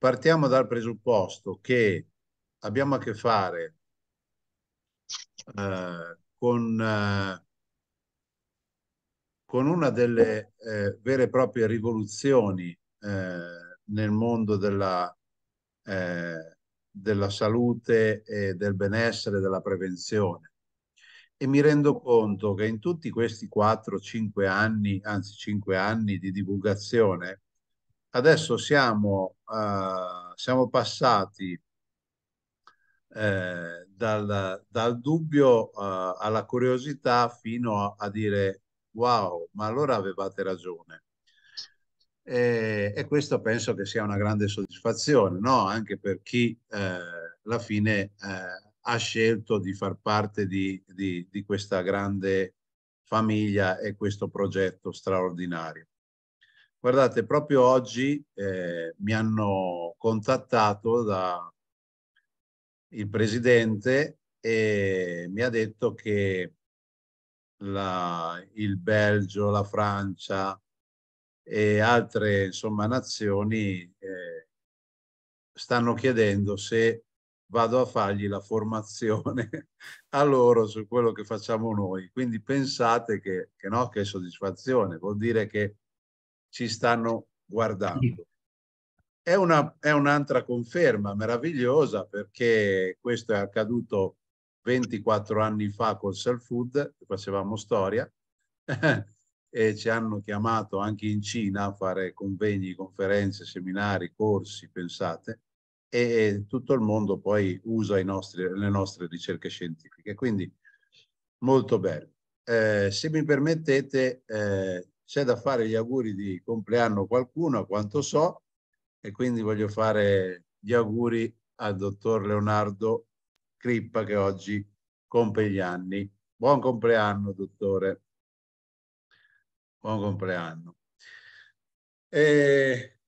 partiamo dal presupposto che abbiamo a che fare eh, con, eh, con, una delle eh, vere e proprie rivoluzioni eh, nel mondo della, eh, della salute e del benessere, della prevenzione. E mi rendo conto che in tutti questi 4-5 anni, anzi 5 anni di divulgazione, adesso siamo, uh, siamo passati eh, dal, dal, dubbio uh, alla curiosità fino a, a, dire wow, ma allora avevate ragione. E, e, questo penso che sia una grande soddisfazione, no? anche per chi eh, alla fine eh, ha scelto di far parte di, di, di questa grande famiglia e questo progetto straordinario. Guardate, proprio oggi eh, mi hanno contattato da il presidente e mi ha detto che la, il Belgio, la Francia e altre insomma, nazioni eh, stanno chiedendo se vado a fargli la formazione a loro su quello che facciamo noi. Quindi pensate che, che no, che soddisfazione, vuol dire che ci stanno guardando. È, una, è un'altra conferma meravigliosa perché questo è accaduto 24 anni fa col Self Food, facevamo storia, e ci hanno chiamato anche in Cina a fare convegni, conferenze, seminari, corsi, pensate, e tutto il mondo poi usa nostri, le nostre ricerche scientifiche. Quindi molto bello. Eh, se mi permettete, eh, c'è da fare gli auguri di compleanno a qualcuno, a quanto so, e quindi voglio fare gli auguri al dottor Leonardo Crippa che oggi compie gli anni. Buon compleanno, dottore. Buon compleanno. E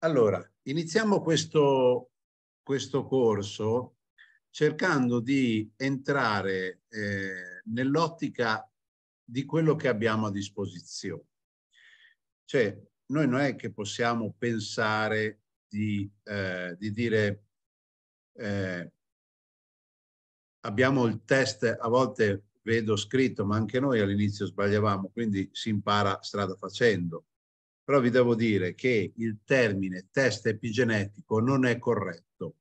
allora, iniziamo questo, questo corso cercando di entrare eh, nell'ottica di quello che abbiamo a disposizione. Cioè, noi non è che possiamo pensare di, eh, di dire eh, abbiamo il test, a volte vedo scritto, ma anche noi all'inizio sbagliavamo, quindi si impara strada facendo. Però vi devo dire che il termine test epigenetico non è corretto.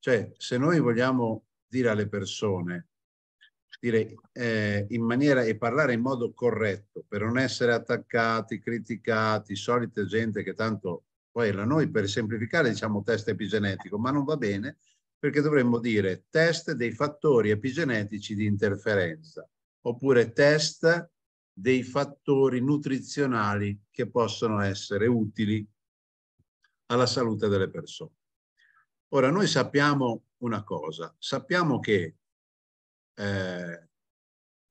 Cioè, se noi vogliamo dire alle persone dire, eh, in maniera e parlare in modo corretto per non essere attaccati, criticati, solite gente che tanto poi era noi per semplificare diciamo test epigenetico, ma non va bene perché dovremmo dire test dei fattori epigenetici di interferenza oppure test dei fattori nutrizionali che possono essere utili alla salute delle persone. Ora, noi sappiamo una cosa, sappiamo che eh,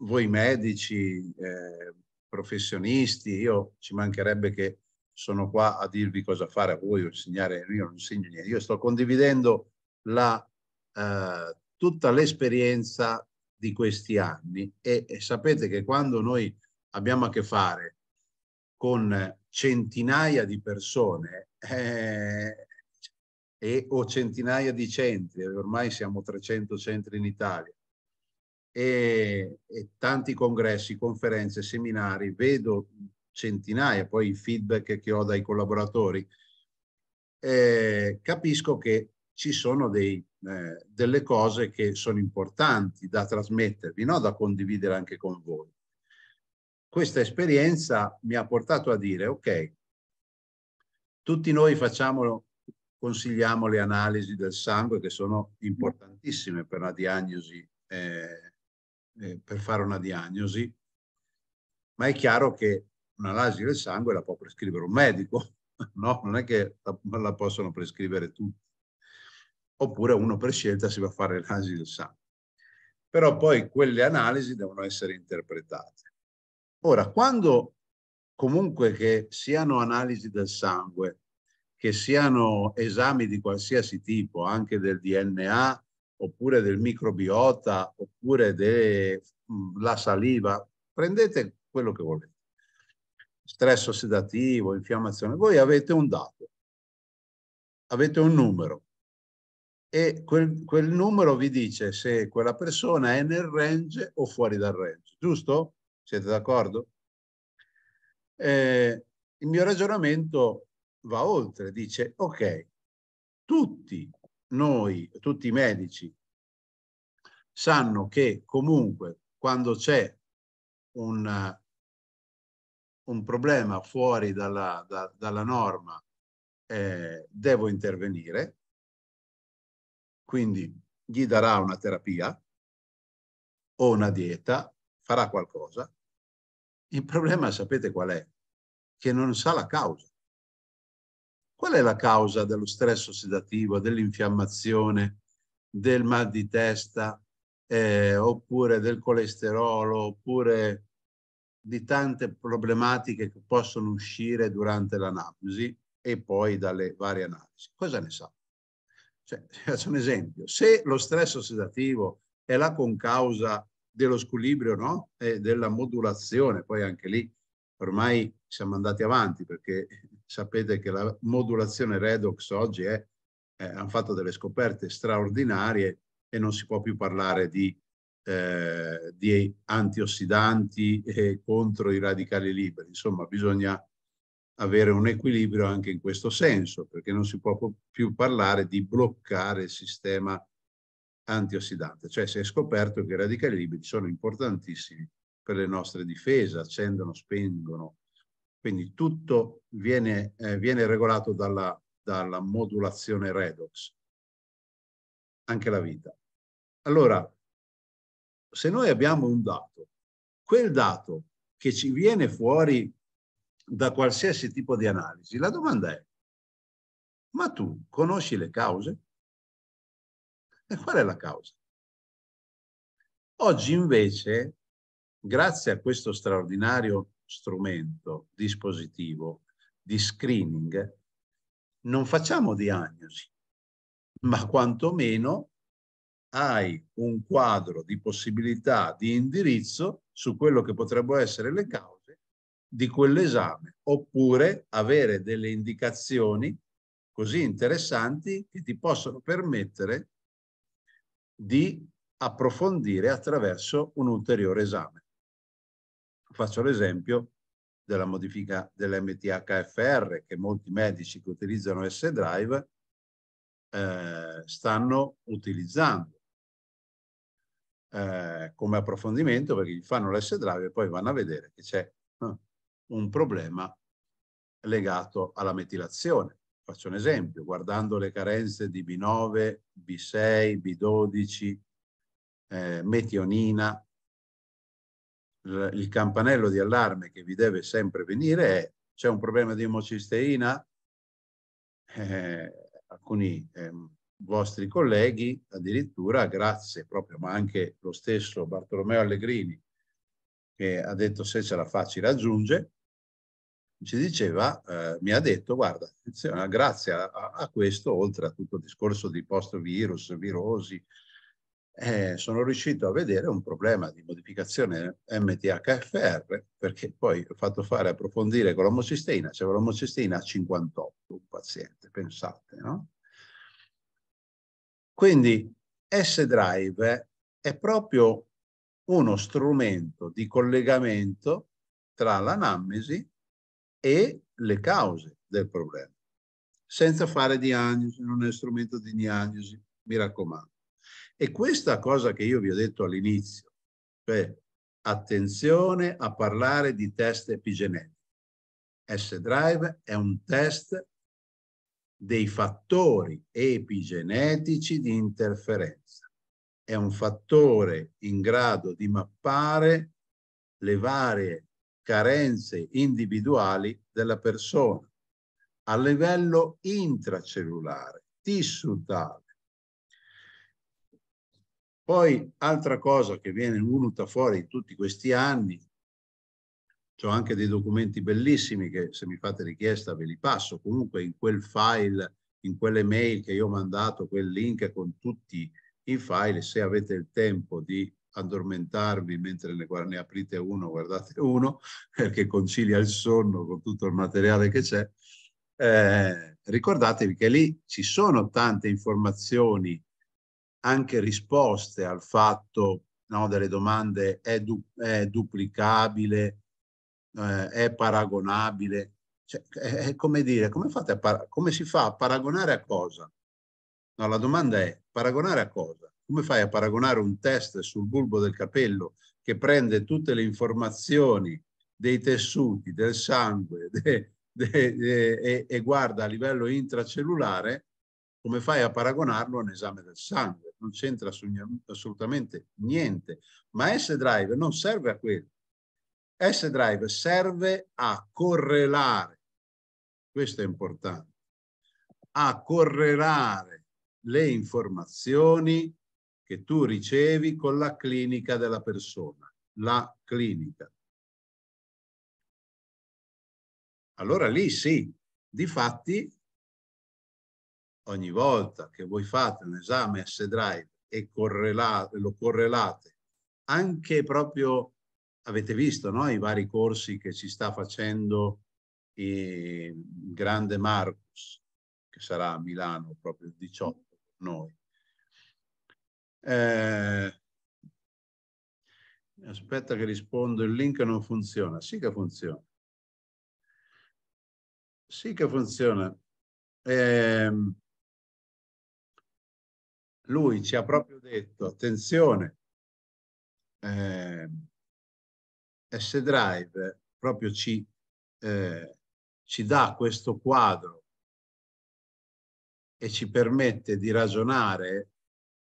voi medici, eh, professionisti, io ci mancherebbe che sono qua a dirvi cosa fare a voi o insegnare, io non insegno niente, io sto condividendo la, eh, tutta l'esperienza di questi anni e, e sapete che quando noi abbiamo a che fare con centinaia di persone eh, e, o centinaia di centri, ormai siamo 300 centri in Italia, e, e tanti congressi, conferenze, seminari, vedo centinaia, poi il feedback che ho dai collaboratori, eh, capisco che ci sono dei, eh, delle cose che sono importanti da trasmettervi, no? da condividere anche con voi. Questa esperienza mi ha portato a dire, ok, tutti noi facciamo, consigliamo le analisi del sangue che sono importantissime per la diagnosi eh, eh, per fare una diagnosi, ma è chiaro che un'analisi del sangue la può prescrivere un medico, no? Non è che la, la possono prescrivere tutti. Oppure uno per scelta si va a fare l'analisi del sangue. Però poi quelle analisi devono essere interpretate. Ora, quando comunque che siano analisi del sangue, che siano esami di qualsiasi tipo, anche del DNA, oppure del microbiota, oppure della mm, saliva, prendete quello che volete. Stress ossidativo, infiammazione, voi avete un dato, avete un numero e quel, quel numero vi dice se quella persona è nel range o fuori dal range, giusto? Siete d'accordo? Eh, il mio ragionamento va oltre, dice ok, tutti noi, tutti i medici, sanno che comunque quando c'è un, un problema fuori dalla, da, dalla norma eh, devo intervenire, quindi gli darà una terapia o una dieta, farà qualcosa. Il problema sapete qual è? Che non sa la causa. Qual è la causa dello stress ossidativo, dell'infiammazione, del mal di testa, eh, oppure del colesterolo, oppure di tante problematiche che possono uscire durante l'analisi e poi dalle varie analisi. Cosa ne sa? Cioè, faccio un esempio. Se lo stress ossidativo è la concausa dello squilibrio no? e della modulazione, poi anche lì ormai siamo andati avanti perché sapete che la modulazione redox oggi è, eh, hanno fatto delle scoperte straordinarie e non si può più parlare di, eh, di antiossidanti e contro i radicali liberi. Insomma, bisogna avere un equilibrio anche in questo senso, perché non si può più parlare di bloccare il sistema antiossidante. Cioè si è scoperto che i radicali liberi sono importantissimi per le nostre difese, accendono, spengono quindi tutto viene, eh, viene regolato dalla, dalla modulazione redox, anche la vita. Allora, se noi abbiamo un dato, quel dato che ci viene fuori da qualsiasi tipo di analisi, la domanda è, ma tu conosci le cause? E qual è la causa? Oggi invece, grazie a questo straordinario strumento, dispositivo di screening, non facciamo diagnosi, ma quantomeno hai un quadro di possibilità di indirizzo su quello che potrebbero essere le cause di quell'esame, oppure avere delle indicazioni così interessanti che ti possono permettere di approfondire attraverso un ulteriore esame. Faccio l'esempio della modifica dell'MTHFR che molti medici che utilizzano S-Drive eh, stanno utilizzando eh, come approfondimento perché gli fanno l'S-Drive e poi vanno a vedere che c'è eh, un problema legato alla metilazione. Faccio un esempio, guardando le carenze di B9, B6, B12, metionina, il campanello di allarme che vi deve sempre venire è c'è un problema di emocisteina? Eh, alcuni eh, vostri colleghi addirittura, grazie proprio, ma anche lo stesso Bartolomeo Allegrini, che ha detto se ce la fa ci raggiunge, ci diceva, eh, mi ha detto, guarda, grazie a, a, questo, oltre a tutto il discorso di post virus, virosi, eh, sono riuscito a vedere un problema di modificazione MTHFR perché poi ho fatto fare approfondire con l'omocisteina, c'è l'omocisteina a 58 un paziente, pensate, no? Quindi S-Drive è proprio uno strumento di collegamento tra l'anamnesi e le cause del problema, senza fare diagnosi, non è strumento di diagnosi, mi raccomando. E questa cosa che io vi ho detto all'inizio, cioè attenzione a parlare di test epigenetici. S-Drive è un test dei fattori epigenetici di interferenza. È un fattore in grado di mappare le varie carenze individuali della persona a livello intracellulare, tissutale, poi, altra cosa che viene venuta fuori in tutti questi anni, ho anche dei documenti bellissimi che se mi fate richiesta ve li passo, comunque in quel file, in quelle mail che io ho mandato, quel link con tutti i file, se avete il tempo di addormentarvi mentre ne, ne aprite uno, guardate uno, perché concilia il sonno con tutto il materiale che c'è, eh, ricordatevi che lì ci sono tante informazioni anche risposte al fatto no, delle domande è, du è duplicabile, eh, è paragonabile. Cioè, è, è, come dire, come, come, si fa a paragonare a cosa? No, la domanda è paragonare a cosa? Come fai a paragonare un test sul bulbo del capello che prende tutte le informazioni dei tessuti, del sangue de, de, de, e, e guarda a livello intracellulare, come fai a paragonarlo a un esame del sangue? non c'entra assolutamente niente, ma S-Drive non serve a quello. S-Drive serve a correlare, questo è importante, a correlare le informazioni che tu ricevi con la clinica della persona, la clinica. Allora lì sì, difatti ogni volta che voi fate un esame S-Drive e correlate, lo correlate anche proprio, avete visto no? i vari corsi che ci sta facendo il grande Marcus, che sarà a Milano proprio il 18 per noi. Eh, aspetta che rispondo, il link non funziona. Sì che funziona. Sì che funziona. Eh, lui ci ha proprio detto, attenzione, eh, S-Drive proprio ci, eh, ci dà questo quadro e ci permette di ragionare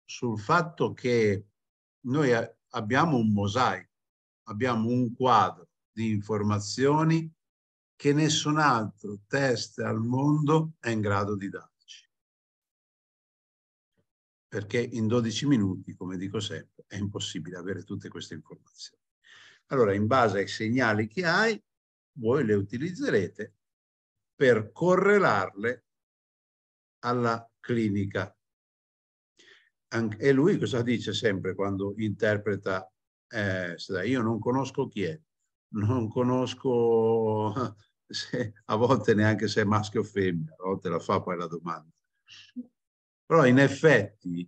sul fatto che noi abbiamo un mosaico, abbiamo un quadro di informazioni che nessun altro test al mondo è in grado di dare perché in 12 minuti, come dico sempre, è impossibile avere tutte queste informazioni. Allora, in base ai segnali che hai, voi le utilizzerete per correlarle alla clinica. E lui cosa dice sempre quando interpreta? Eh, io non conosco chi è, non conosco se, a volte neanche se è maschio o femmina, a volte la fa poi la domanda però in effetti,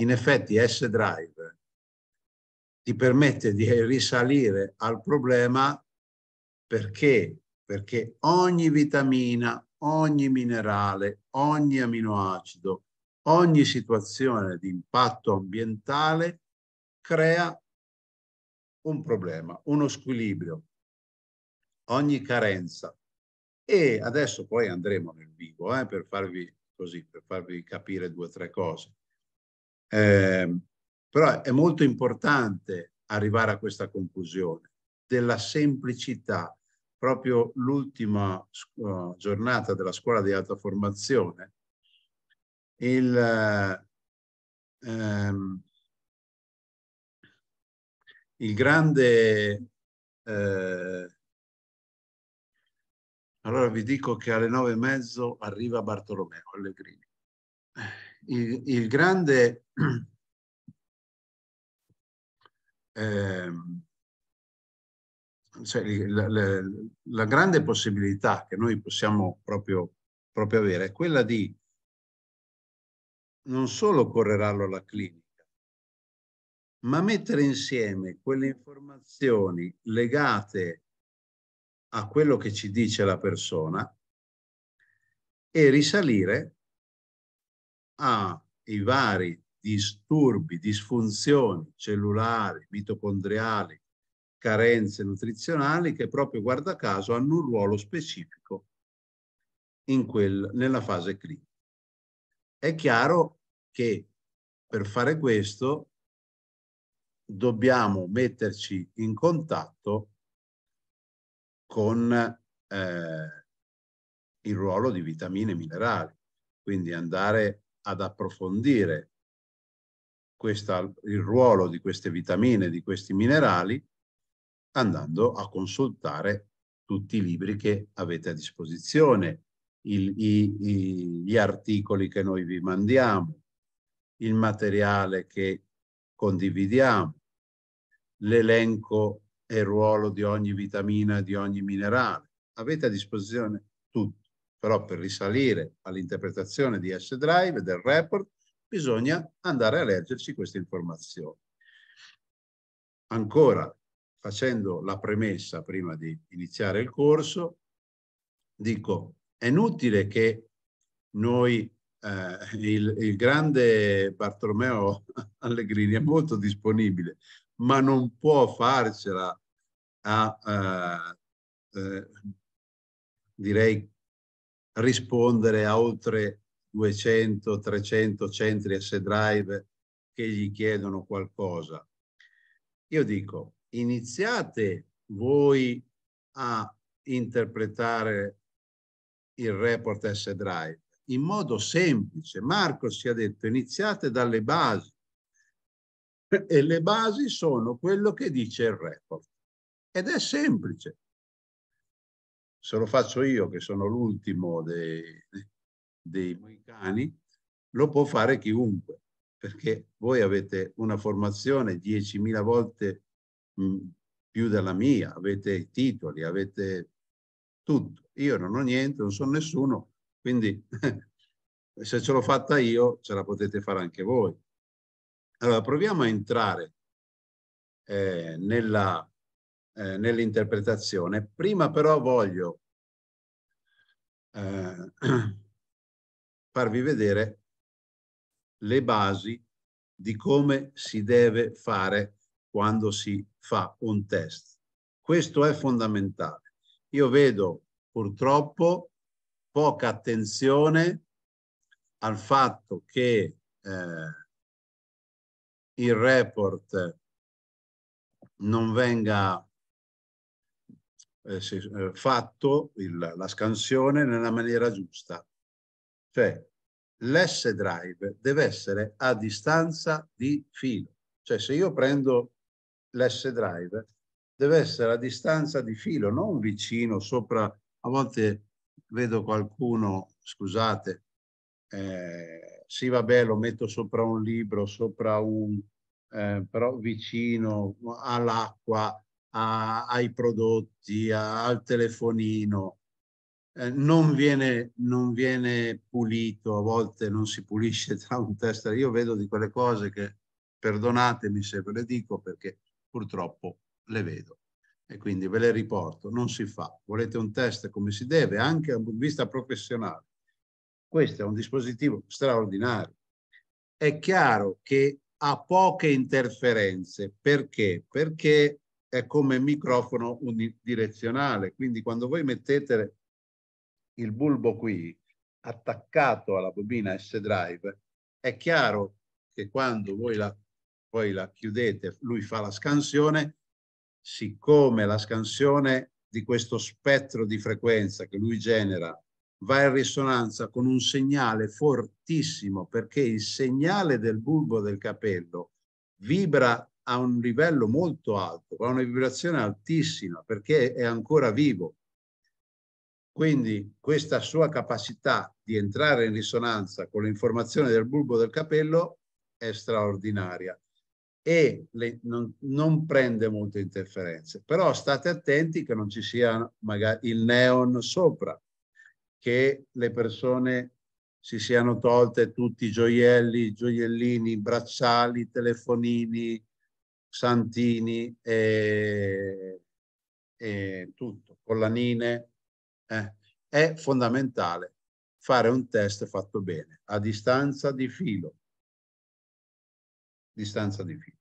in effetti S-Drive ti permette di risalire al problema perché? Perché ogni vitamina, ogni minerale, ogni aminoacido, ogni situazione di impatto ambientale crea un problema, uno squilibrio, ogni carenza. E adesso poi andremo nel vivo eh, per farvi così per farvi capire due o tre cose. Eh, però è molto importante arrivare a questa conclusione della semplicità. Proprio l'ultima uh, giornata della scuola di alta formazione, il, ehm, il grande eh, allora vi dico che alle nove e mezzo arriva Bartolomeo Allegrini. Eh, il, il grande eh, cioè, la, la, la, grande possibilità che noi possiamo proprio, proprio avere è quella di non solo correrlo alla clinica, ma mettere insieme quelle informazioni legate a quello che ci dice la persona e risalire ai vari disturbi, disfunzioni cellulari, mitocondriali, carenze nutrizionali che proprio guarda caso hanno un ruolo specifico quel, nella fase clinica. È chiaro che per fare questo dobbiamo metterci in contatto con eh, il ruolo di vitamine e minerali. Quindi andare ad approfondire questa, il ruolo di queste vitamine, e di questi minerali, andando a consultare tutti i libri che avete a disposizione, il, i, i, gli articoli che noi vi mandiamo, il materiale che condividiamo, l'elenco e il ruolo di ogni vitamina e di ogni minerale. Avete a disposizione tutto, però per risalire all'interpretazione di S-Drive e del report bisogna andare a leggerci queste informazioni. Ancora, facendo la premessa prima di iniziare il corso, dico, è inutile che noi, eh, il, il grande Bartolomeo Allegrini è molto disponibile, ma non può farcela a eh, eh, direi rispondere a oltre 200, 300 centri S drive che gli chiedono qualcosa. Io dico, iniziate voi a interpretare il report S drive in modo semplice. Marco ci ha detto, iniziate dalle basi e le basi sono quello che dice il report. Ed è semplice. Se lo faccio io, che sono l'ultimo dei, dei moicani, lo può fare chiunque, perché voi avete una formazione 10.000 volte mh, più della mia, avete titoli, avete tutto. Io non ho niente, non sono nessuno, quindi se ce l'ho fatta io, ce la potete fare anche voi. Allora, proviamo a entrare eh, nella eh, nell'interpretazione. Prima però voglio eh, farvi vedere le basi di come si deve fare quando si fa un test. Questo è fondamentale. Io vedo purtroppo poca attenzione al fatto che eh, il report non venga eh, eh, fatto il, la scansione nella maniera giusta. Cioè l'S drive deve essere a distanza di filo. Cioè se io prendo l'S drive deve essere a distanza di filo, non vicino, sopra. A volte vedo qualcuno, scusate, eh, sì vabbè lo metto sopra un libro, sopra un, eh, però vicino all'acqua, a, ai prodotti, a, al telefonino. Eh, non, viene, non viene pulito, a volte non si pulisce tra un test. Io vedo di quelle cose che, perdonatemi se ve le dico perché purtroppo le vedo e quindi ve le riporto, non si fa. Volete un test come si deve, anche a vista professionale. Questo è un dispositivo straordinario. È chiaro che ha poche interferenze. Perché? Perché è come microfono unidirezionale, quindi quando voi mettete il bulbo qui attaccato alla bobina S-Drive, è chiaro che quando voi la, poi la chiudete, lui fa la scansione, siccome la scansione di questo spettro di frequenza che lui genera va in risonanza con un segnale fortissimo perché il segnale del bulbo del capello vibra a un livello molto alto, ha una vibrazione altissima perché è ancora vivo. Quindi questa sua capacità di entrare in risonanza con l'informazione del bulbo del capello è straordinaria e le, non, non, prende molte interferenze. Però state attenti che non ci sia magari il neon sopra, che le persone si siano tolte tutti i gioielli, gioiellini, bracciali, telefonini, Santini e, e tutto, Collanine, eh, è fondamentale fare un test fatto bene, a distanza di filo. Distanza di filo.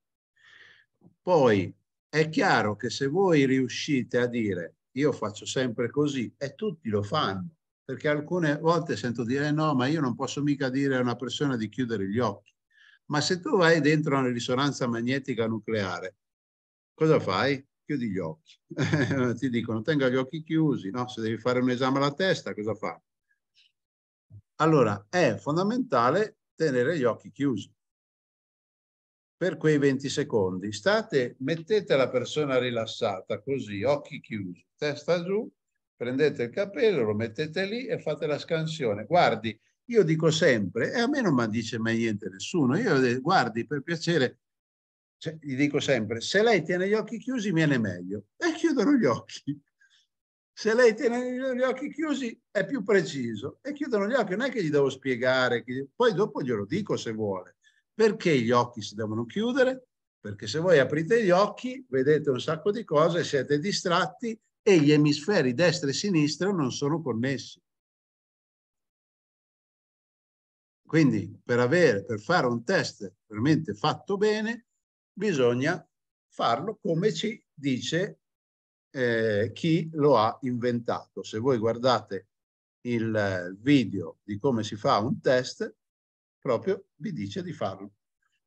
Poi è chiaro che se voi riuscite a dire io faccio sempre così e tutti lo fanno, perché alcune volte sento dire eh no, ma io non posso mica dire a una persona di chiudere gli occhi. Ma se tu vai dentro una risonanza magnetica nucleare, cosa fai? Chiudi gli occhi. Ti dicono tenga gli occhi chiusi, no? Se devi fare un esame alla testa, cosa fa? Allora, è fondamentale tenere gli occhi chiusi per quei 20 secondi. State, mettete la persona rilassata così, occhi chiusi, testa giù, prendete il capello, lo mettete lì e fate la scansione. Guardi io dico sempre, e a me non mi dice mai niente nessuno, io dico, guardi per piacere, cioè, gli dico sempre, se lei tiene gli occhi chiusi viene meglio. E chiudono gli occhi. Se lei tiene gli occhi chiusi è più preciso. E chiudono gli occhi, non è che gli devo spiegare, che... poi dopo glielo dico se vuole. Perché gli occhi si devono chiudere? Perché se voi aprite gli occhi vedete un sacco di cose, siete distratti e gli emisferi destra e sinistra non sono connessi. Quindi per, avere, per fare un test veramente fatto bene bisogna farlo come ci dice eh, chi lo ha inventato. Se voi guardate il video di come si fa un test, proprio vi dice di farlo.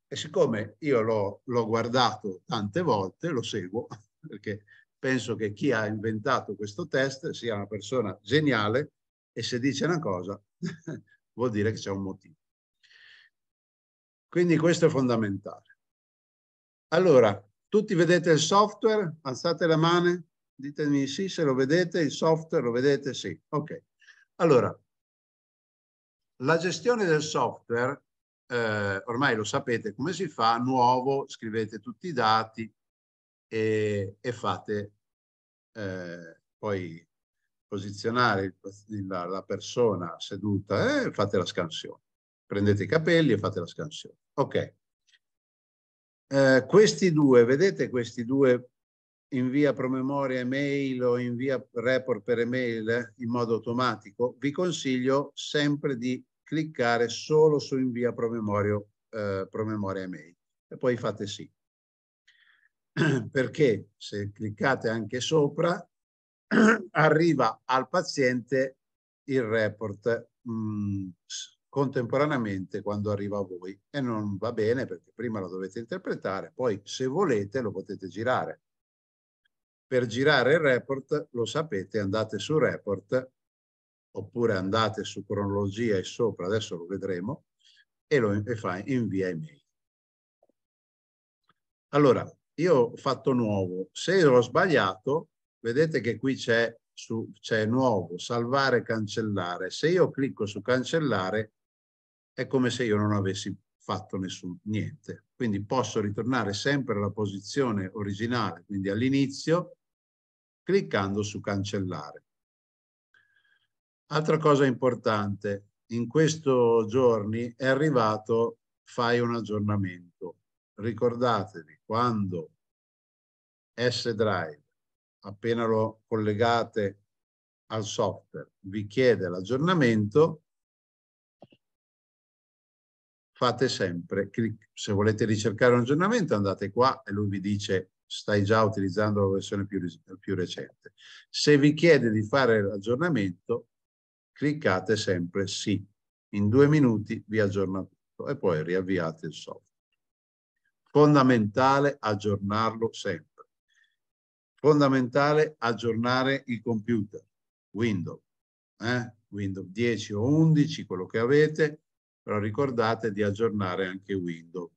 E siccome io l'ho guardato tante volte, lo seguo, perché penso che chi ha inventato questo test sia una persona geniale e se dice una cosa vuol dire che c'è un motivo. Quindi questo è fondamentale. Allora, tutti vedete il software? Alzate la mano, ditemi sì se lo vedete, il software lo vedete? Sì, ok. Allora, la gestione del software, eh, ormai lo sapete come si fa, nuovo, scrivete tutti i dati e, e fate eh, poi posizionare la, persona seduta e eh, fate la scansione. Prendete i capelli e fate la scansione. Ok. Eh, questi due, vedete questi due in via promemoria email o in via report per email eh, in modo automatico, vi consiglio sempre di cliccare solo su invia promemoria, eh, promemoria email e poi fate sì. Perché se cliccate anche sopra arriva al paziente il report mh, mm, contemporaneamente quando arriva a voi e non va bene perché prima lo dovete interpretare, poi se volete lo potete girare. Per girare il report, lo sapete, andate su report oppure andate su cronologia e sopra, adesso lo vedremo, e lo e fa invia email. Allora, io ho fatto nuovo, se l'ho sbagliato vedete che qui c'è, c'è nuovo, salvare, cancellare. Se io clicco su cancellare è come se io non avessi fatto nessun, niente. Quindi posso ritornare sempre alla posizione originale, quindi all'inizio, cliccando su cancellare. Altra cosa importante, in questi giorni è arrivato fai un aggiornamento. Ricordatevi, quando S-Drive appena lo collegate al software, vi chiede l'aggiornamento, fate sempre, clic se volete ricercare un aggiornamento andate qua e lui vi dice stai già utilizzando la versione più, più recente. Se vi chiede di fare l'aggiornamento, cliccate sempre sì. In due minuti vi aggiorna tutto e poi riavviate il software. Fondamentale aggiornarlo sempre fondamentale aggiornare il computer, Windows, eh? Windows 10 o 11, quello che avete, però ricordate di aggiornare anche Windows.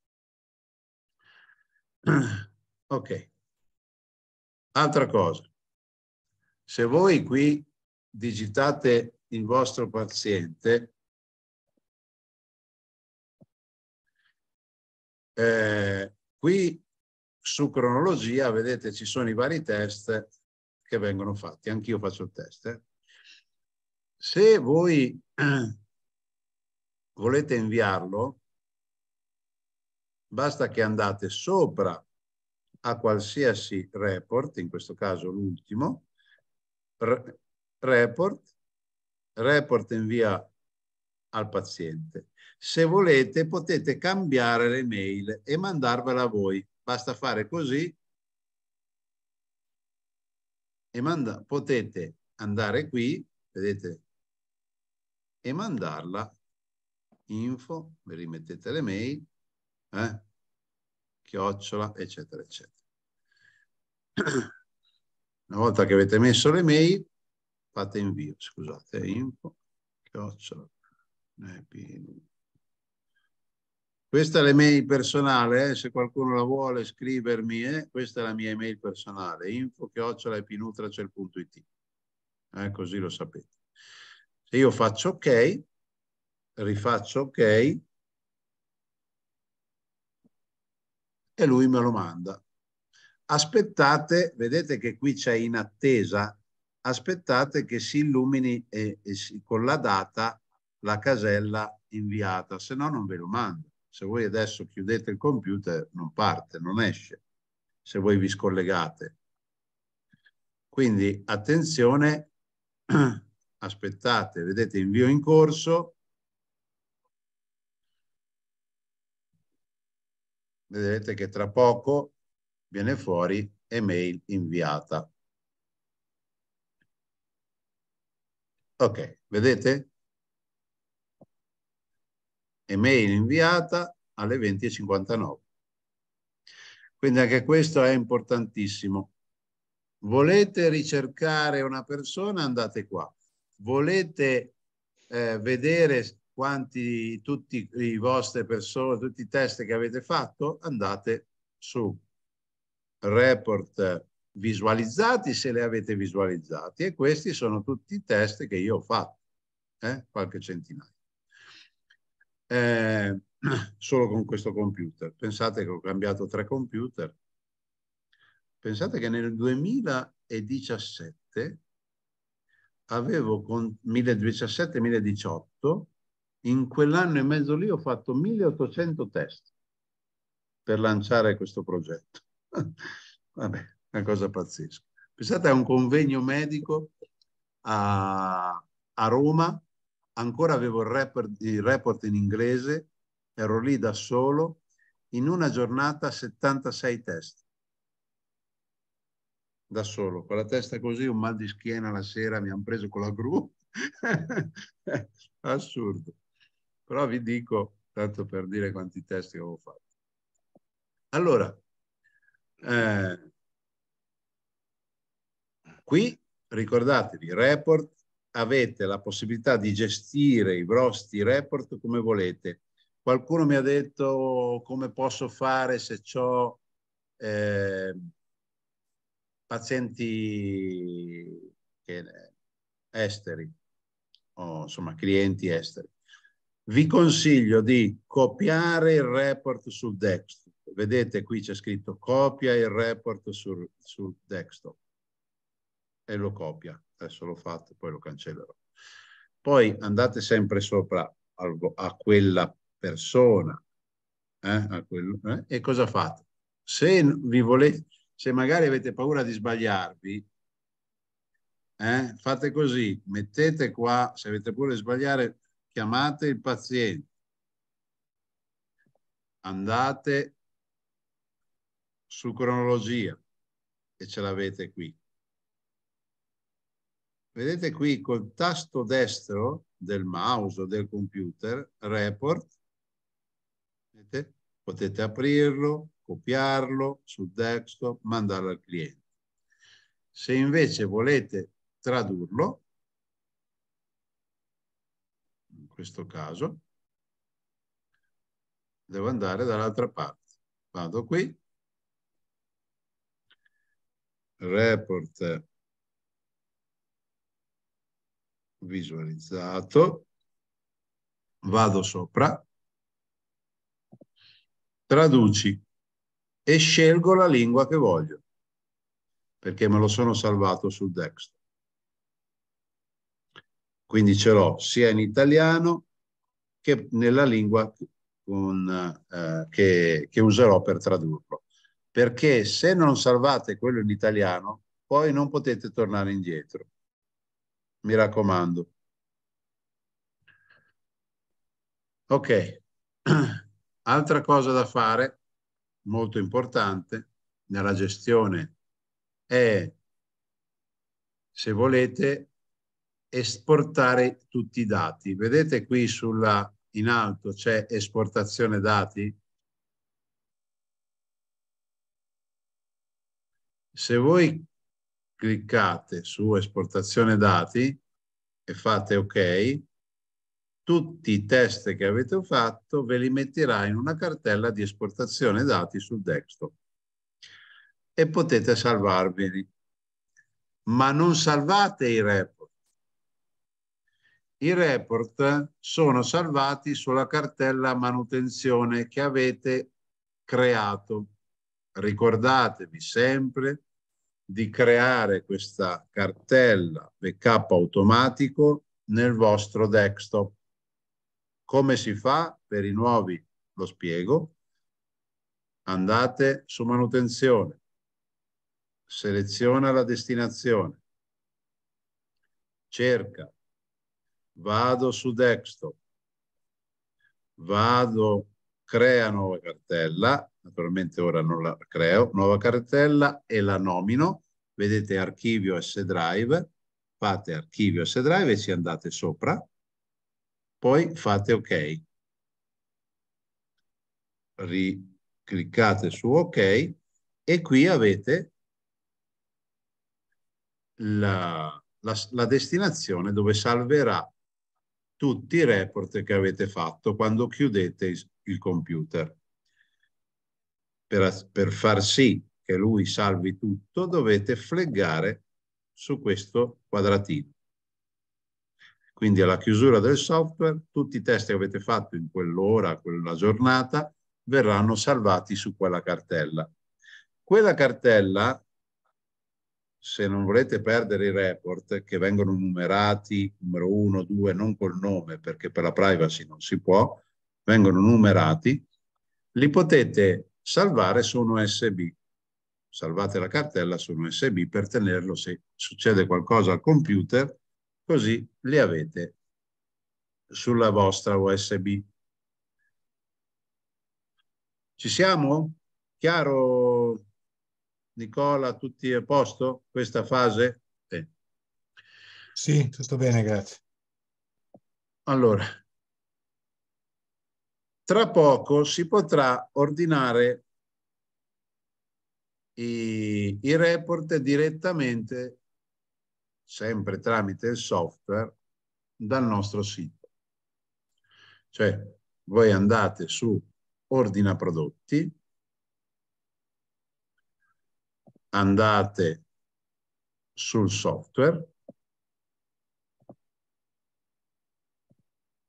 Ok, altra cosa, se voi qui digitate il vostro paziente, eh, qui su cronologia, vedete ci sono i vari test che vengono fatti, anch'io faccio il test. Eh. Se voi volete inviarlo, basta che andate sopra a qualsiasi report, in questo caso l'ultimo, report, report invia al paziente. Se volete potete cambiare l'email e mandarvela a voi. Basta fare così e manda, potete andare qui, vedete, e mandarla info, vi rimettete le mail, eh? chiocciola, eccetera, eccetera. Una volta che avete messo le mail, fate invio, scusate, info, chiocciola, questa è l'email personale, eh? se qualcuno la vuole scrivermi, eh? questa è la mia email personale, info-epinutracel.it. Eh, così lo sapete. Se io faccio ok, rifaccio ok, e lui me lo manda. Aspettate, vedete che qui c'è in attesa, aspettate che si illumini e, e si, con la data la casella inviata, se no non ve lo manda. Se voi adesso chiudete il computer non parte, non esce, se voi vi scollegate. Quindi attenzione, aspettate, vedete invio in corso, vedrete che tra poco viene fuori email inviata. Ok, vedete? email inviata alle 20.59. Quindi anche questo è importantissimo. Volete ricercare una persona? Andate qua. Volete eh, vedere quanti, tutti i vostri persone, tutti i test che avete fatto? Andate su report visualizzati se le avete visualizzati e questi sono tutti i test che io ho fatto, eh? qualche centinaio eh, solo con questo computer. Pensate che ho cambiato tre computer. Pensate che nel 2017 avevo con 2017-2018, in quell'anno e mezzo lì ho fatto 1800 test per lanciare questo progetto. Vabbè, una cosa pazzesca. Pensate a un convegno medico a, a Roma ancora avevo il report, il report in inglese, ero lì da solo, in una giornata 76 test. Da solo, con la testa così, un mal di schiena la sera, mi hanno preso con la gru. Assurdo. Però vi dico, tanto per dire quanti test avevo fatto. Allora, eh, qui ricordatevi, report avete la possibilità di gestire i vostri report come volete. Qualcuno mi ha detto come posso fare se ho eh, pazienti esteri o insomma clienti esteri. Vi consiglio di copiare il report sul desktop. Vedete qui c'è scritto copia il report sul, sul desktop e lo copia adesso l'ho fatto, poi lo cancellerò. Poi andate sempre sopra a quella persona eh, a quello, eh, e cosa fate? Se, vi volete, se magari avete paura di sbagliarvi, eh, fate così, mettete qua, se avete paura di sbagliare, chiamate il paziente, andate su cronologia e ce l'avete qui. Vedete qui col tasto destro del mouse o del computer, report, vedete? potete aprirlo, copiarlo sul desktop, mandarlo al cliente. Se invece volete tradurlo, in questo caso, devo andare dall'altra parte. Vado qui, report visualizzato, vado sopra, traduci e scelgo la lingua che voglio, perché me lo sono salvato sul desktop. Quindi ce l'ho sia in italiano che nella lingua con, eh, che, che userò per tradurlo. Perché se non salvate quello in italiano, poi non potete tornare indietro mi raccomando. Ok, altra cosa da fare, molto importante, nella gestione è, se volete, esportare tutti i dati. Vedete qui sulla, in alto c'è esportazione dati? Se voi cliccate su esportazione dati e fate ok, tutti i test che avete fatto ve li metterà in una cartella di esportazione dati sul desktop e potete salvarveli. Ma non salvate i report. I report sono salvati sulla cartella manutenzione che avete creato. Ricordatevi sempre di creare questa cartella backup automatico nel vostro desktop. Come si fa? Per i nuovi lo spiego. Andate su manutenzione, seleziona la destinazione, cerca, vado su desktop, vado, crea nuova cartella, naturalmente ora non la creo, nuova cartella e la nomino, vedete archivio S drive, fate archivio S drive e ci andate sopra, poi fate ok. Cliccate su ok e qui avete la, la, la destinazione dove salverà tutti i report che avete fatto quando chiudete il computer per, per far sì che lui salvi tutto, dovete fleggare su questo quadratino. Quindi alla chiusura del software, tutti i test che avete fatto in quell'ora, quella giornata, verranno salvati su quella cartella. Quella cartella, se non volete perdere i report, che vengono numerati, numero 1, 2, non col nome, perché per la privacy non si può, vengono numerati, li potete salvare su un USB. Salvate la cartella su un USB per tenerlo se succede qualcosa al computer, così li avete sulla vostra USB. Ci siamo? Chiaro, Nicola, tutti a posto? Questa fase? Sì, sì tutto bene, grazie. Allora, tra poco si potrà ordinare i, i report direttamente, sempre tramite il software, dal nostro sito. Cioè, voi andate su Ordina Prodotti, andate sul software,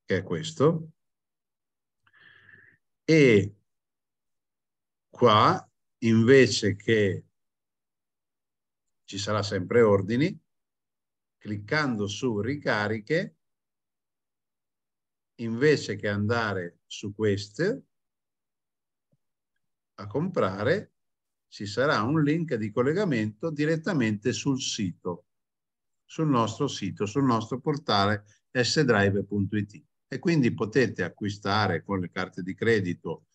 che è questo, e qua invece che ci sarà sempre ordini, cliccando su ricariche, invece che andare su queste a comprare, ci sarà un link di collegamento direttamente sul sito, sul nostro sito, sul nostro portale sdrive.it e quindi potete acquistare con le carte di credito.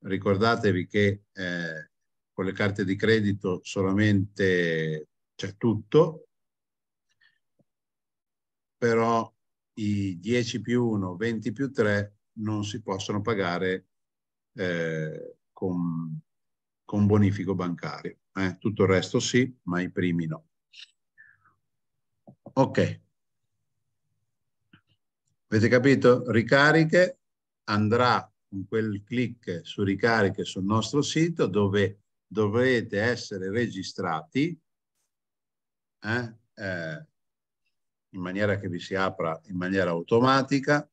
Ricordatevi che eh, con le carte di credito solamente c'è tutto, però i 10 più 1, 20 più 3 non si possono pagare eh, con, con, bonifico bancario. Eh? Tutto il resto sì, ma i primi no. Ok. Avete capito? Ricariche andrà con quel clic su ricariche sul nostro sito dove dovrete essere registrati eh, eh, in maniera che vi si apra in maniera automatica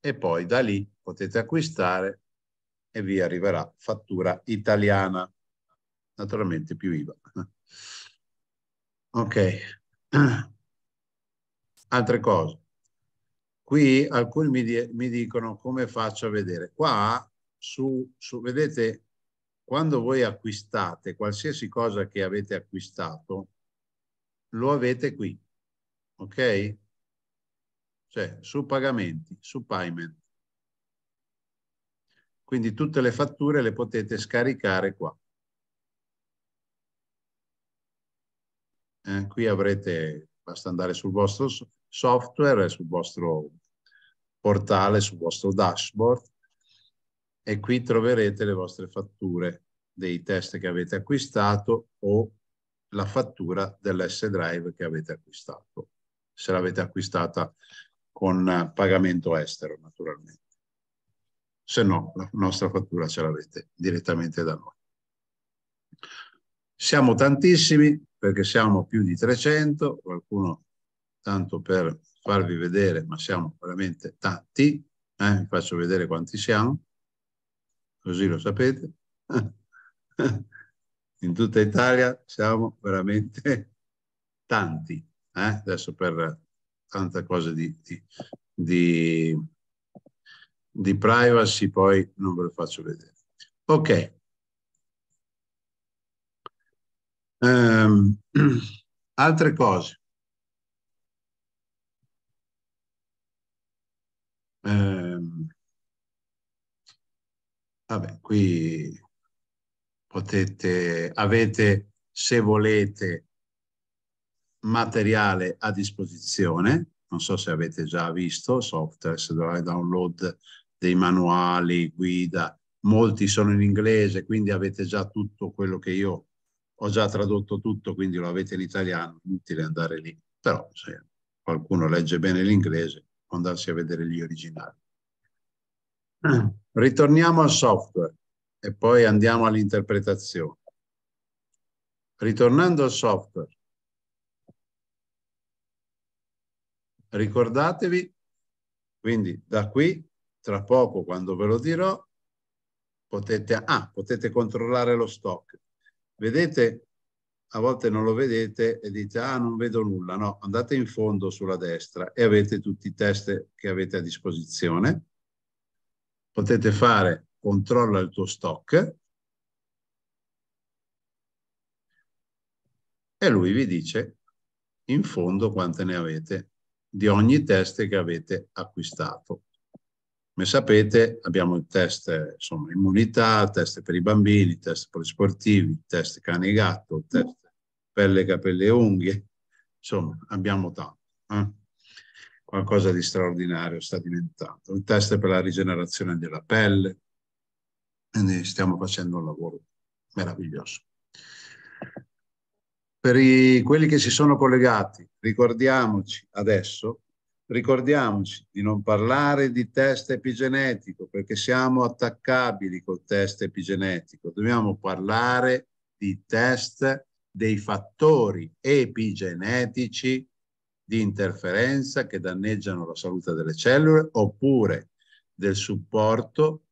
e poi da lì potete acquistare e vi arriverà fattura italiana, naturalmente più IVA. Ok, altre cose. Qui alcuni mi, di, mi dicono come faccio a vedere. Qua, su, su, vedete, quando voi acquistate qualsiasi cosa che avete acquistato, lo avete qui, ok? Cioè, su pagamenti, su payment. Quindi tutte le fatture le potete scaricare qua. Eh, qui avrete, basta andare sul vostro software, sul vostro portale, sul vostro dashboard e qui troverete le vostre fatture dei test che avete acquistato o la fattura dell'S Drive che avete acquistato, se l'avete acquistata con pagamento estero naturalmente. Se no, la nostra fattura ce l'avete direttamente da noi. Siamo tantissimi perché siamo più di 300, qualcuno tanto per farvi vedere, ma siamo veramente tanti, eh? vi faccio vedere quanti siamo, così lo sapete. In tutta Italia siamo veramente tanti, eh? adesso per tanta cosa di, di, di, di privacy, poi non ve lo faccio vedere. Ok. Um, altre cose. Eh, vabbè, qui potete, avete, se volete, materiale a disposizione. Non so se avete già visto software, se dovrai download dei manuali, guida. Molti sono in inglese, quindi avete già tutto quello che io ho già tradotto tutto, quindi lo avete in italiano, inutile andare lì. Però se qualcuno legge bene l'inglese, andarsi a vedere gli originali. Mm. Ritorniamo al software e poi andiamo all'interpretazione. Ritornando al software, ricordatevi, quindi da qui, tra poco quando ve lo dirò, potete, ah, potete controllare lo stock. Vedete a volte non lo vedete e dite ah non vedo nulla, no, andate in fondo sulla destra e avete tutti i test che avete a disposizione. Potete fare controlla il tuo stock e lui vi dice in fondo quante ne avete di ogni test che avete acquistato. Come sapete abbiamo il test insomma, immunità, test per i bambini, test per gli sportivi, test cane e gatto, test pelle, capelli e unghie, insomma abbiamo tanto. Eh? Qualcosa di straordinario sta diventando. Il test per la rigenerazione della pelle, quindi stiamo facendo un lavoro meraviglioso. Per i, quelli che si sono collegati, ricordiamoci adesso Ricordiamoci di non parlare di test epigenetico perché siamo attaccabili col test epigenetico. Dobbiamo parlare di test dei fattori epigenetici di interferenza che danneggiano la salute delle cellule oppure del supporto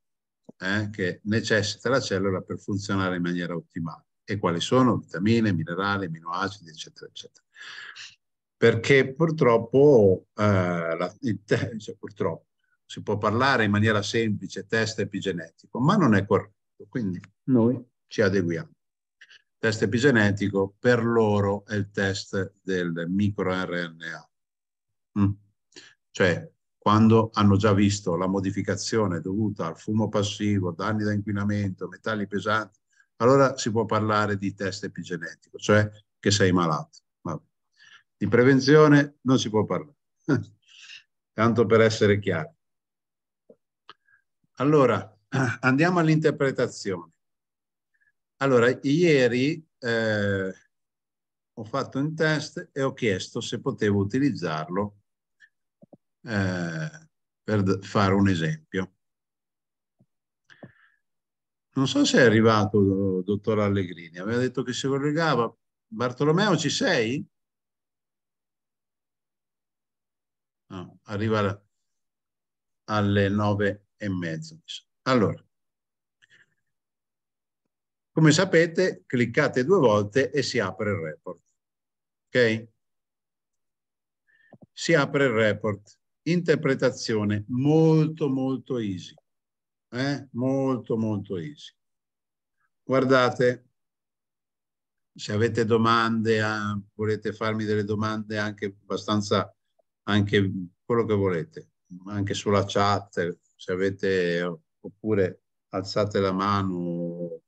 eh, che necessita la cellula per funzionare in maniera ottimale e quali sono vitamine, minerali, aminoacidi, eccetera, eccetera perché purtroppo, eh, la, cioè, purtroppo, si può parlare in maniera semplice test epigenetico, ma non è corretto, quindi noi ci adeguiamo. Il test epigenetico per loro è il test del microRNA, mm. cioè quando hanno già visto la modificazione dovuta al fumo passivo, danni da inquinamento, metalli pesanti, allora si può parlare di test epigenetico, cioè che sei malato. Di prevenzione non si può parlare, tanto per essere chiari. Allora, andiamo all'interpretazione. Allora, ieri eh, ho fatto un test e ho chiesto se potevo utilizzarlo eh, per fare un esempio. Non so se è arrivato il dottor Allegrini, aveva detto che si collegava. Bartolomeo, ci sei? no, ah, arriva alle nove e mezzo. Allora, come sapete, cliccate due volte e si apre il report. Ok? Si apre il report. Interpretazione molto, molto easy. Eh? Molto, molto easy. Guardate, se avete domande, ah, volete farmi delle domande anche abbastanza anche quello che volete, anche sulla chat, se avete oppure alzate la mano,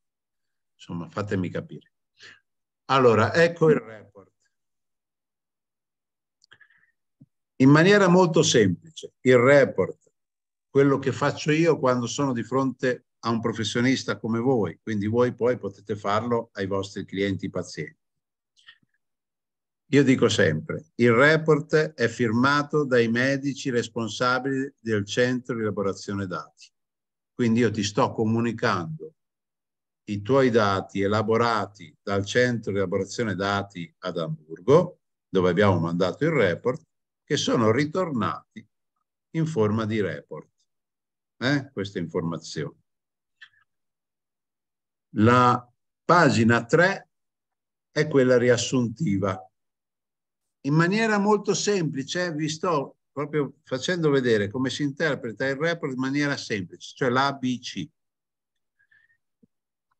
insomma fatemi capire. Allora, ecco il report. In maniera molto semplice, il report, quello che faccio io quando sono di fronte a un professionista come voi, quindi voi poi potete farlo ai vostri clienti pazienti. Io dico sempre, il report è firmato dai medici responsabili del centro di elaborazione dati. Quindi io ti sto comunicando i tuoi dati elaborati dal centro di elaborazione dati ad Amburgo, dove abbiamo mandato il report, che sono ritornati in forma di report. Eh? Queste informazioni. La pagina 3 è quella riassuntiva in maniera molto semplice vi sto proprio facendo vedere come si interpreta il report in maniera semplice, cioè l'ABC.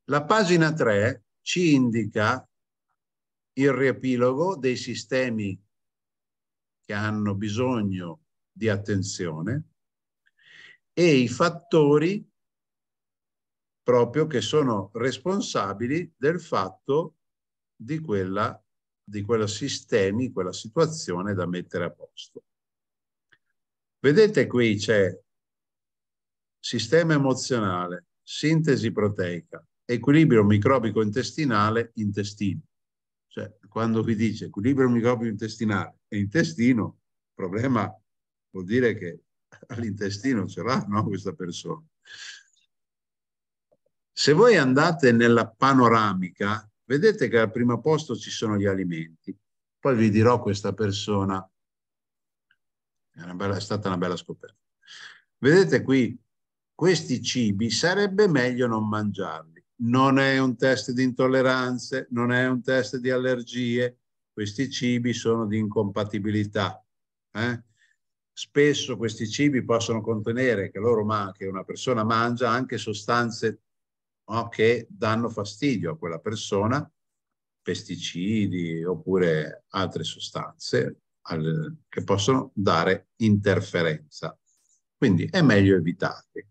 La pagina 3 ci indica il riepilogo dei sistemi che hanno bisogno di attenzione e i fattori proprio che sono responsabili del fatto di quella di quei sistemi, quella situazione da mettere a posto. Vedete qui c'è sistema emozionale, sintesi proteica, equilibrio microbico intestinale, intestino. Cioè, quando vi dice equilibrio microbico intestinale e intestino, il problema vuol dire che all'intestino ce l'ha no, questa persona. Se voi andate nella panoramica, Vedete che al primo posto ci sono gli alimenti. Poi vi dirò questa persona, è, bella, è stata una bella scoperta. Vedete qui, questi cibi sarebbe meglio non mangiarli. Non è un test di intolleranze, non è un test di allergie, questi cibi sono di incompatibilità. Eh? Spesso questi cibi possono contenere, che, loro, che una persona mangia, anche sostanze no? che danno fastidio a quella persona, pesticidi oppure altre sostanze al, che possono dare interferenza. Quindi è meglio evitarli.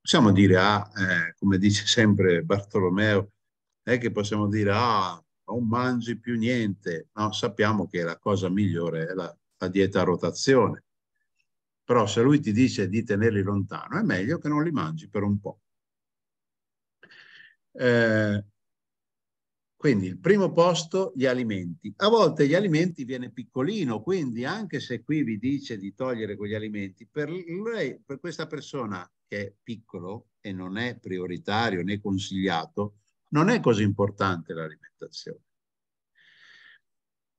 Possiamo dire, ah, eh, come dice sempre Bartolomeo, è che possiamo dire, ah, non mangi più niente. No, sappiamo che la cosa migliore è la, la dieta a rotazione. Però se lui ti dice di tenerli lontano, è meglio che non li mangi per un po'. Eh, quindi il primo posto gli alimenti. A volte gli alimenti viene piccolino, quindi anche se qui vi dice di togliere quegli alimenti, per, lei, per questa persona che è piccolo e non è prioritario né consigliato, non è così importante l'alimentazione.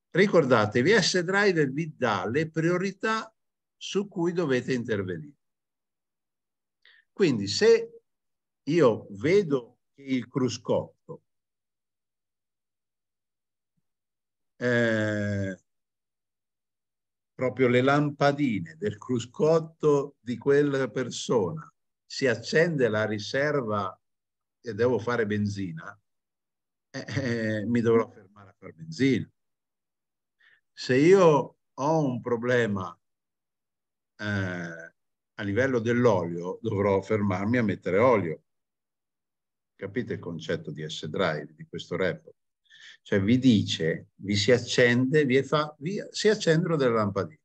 Ricordatevi, S-Driver vi dà le priorità su cui dovete intervenire. Quindi se io vedo il cruscotto. Eh, proprio le lampadine del cruscotto di quella persona si accende la riserva e devo fare benzina, eh, eh, mi dovrò fermare a fare benzina. Se io ho un problema eh, a livello dell'olio, dovrò fermarmi a mettere olio Capite il concetto di S-Drive, di questo report? Cioè vi dice, vi si accende, vi, fa, vi si accendono delle lampadine.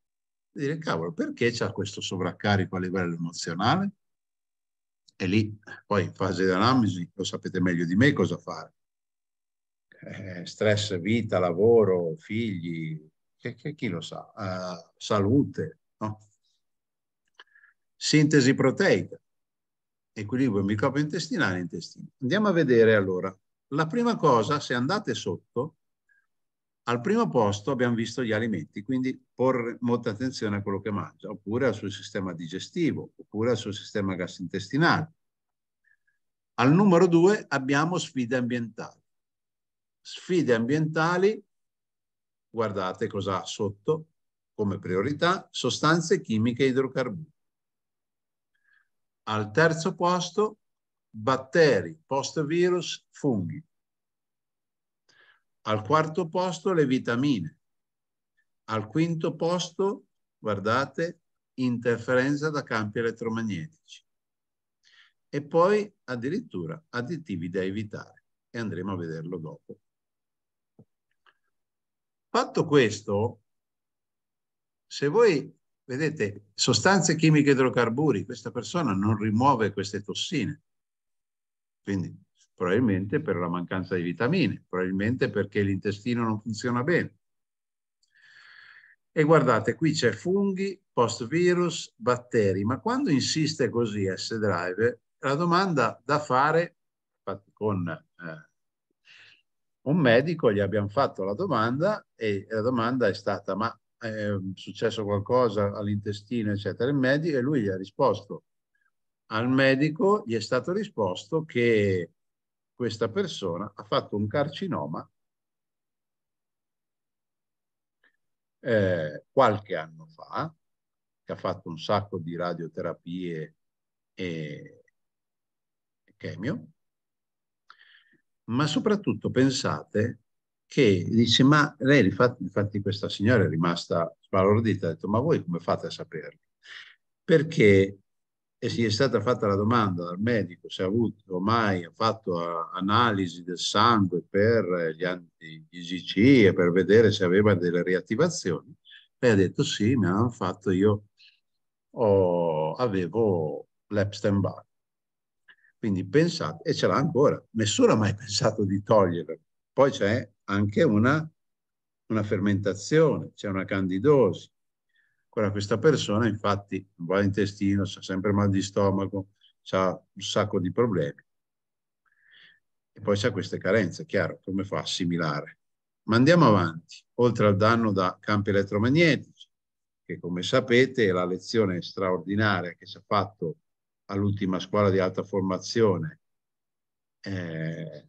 E Dire, cavolo, perché c'è questo sovraccarico a livello emozionale? E lì, poi in fase di analisi, lo sapete meglio di me cosa fare. Eh, stress, vita, lavoro, figli, che, che chi lo sa, uh, salute, no? Sintesi proteica, equilibrio microbiintestinale e intestino. Andiamo a vedere allora. La prima cosa, se andate sotto, al primo posto abbiamo visto gli alimenti, quindi porre molta attenzione a quello che mangia, oppure al suo sistema digestivo, oppure al suo sistema gastrointestinale. Al numero due abbiamo sfide ambientali. Sfide ambientali, guardate cosa ha sotto come priorità, sostanze chimiche e idrocarburi. Al terzo posto, batteri, post-virus, funghi. Al quarto posto, le vitamine. Al quinto posto, guardate, interferenza da campi elettromagnetici. E poi addirittura additivi da evitare. E andremo a vederlo dopo. Fatto questo, se voi Vedete, sostanze chimiche idrocarburi, questa persona non rimuove queste tossine. Quindi probabilmente per la mancanza di vitamine, probabilmente perché l'intestino non funziona bene. E guardate, qui c'è funghi, post virus, batteri, ma quando insiste così S-Drive, la domanda da fare con eh, un medico, gli abbiamo fatto la domanda e la domanda è stata ma è successo qualcosa all'intestino, eccetera, il medi- e lui gli ha risposto. Al medico gli è stato risposto che questa persona ha fatto un carcinoma eh, qualche anno fa, che ha fatto un sacco di radioterapie e chemio, ma soprattutto pensate che dice, ma lei, infatti, infatti questa signora è rimasta sbalordita, ha detto, ma voi come fate a saperlo? Perché e si è stata fatta la domanda dal medico se ha avuto mai ha fatto analisi del sangue per gli anti-IGC e per vedere se aveva delle riattivazioni, lei ha detto sì, mi hanno fatto io oh, avevo l'Epstein-Barr. Quindi pensate, e ce l'ha ancora, nessuno ha mai pensato di toglierlo. Poi c'è anche una, una fermentazione, c'è una candidosi. Ora questa persona infatti va in intestino, ha sempre mal di stomaco, ha un sacco di problemi. E poi ha queste carenze, chiaro, come fa a assimilare? Ma andiamo avanti, oltre al danno da campi elettromagnetici, che come sapete è la lezione straordinaria che si è fatto all'ultima scuola di alta formazione eh,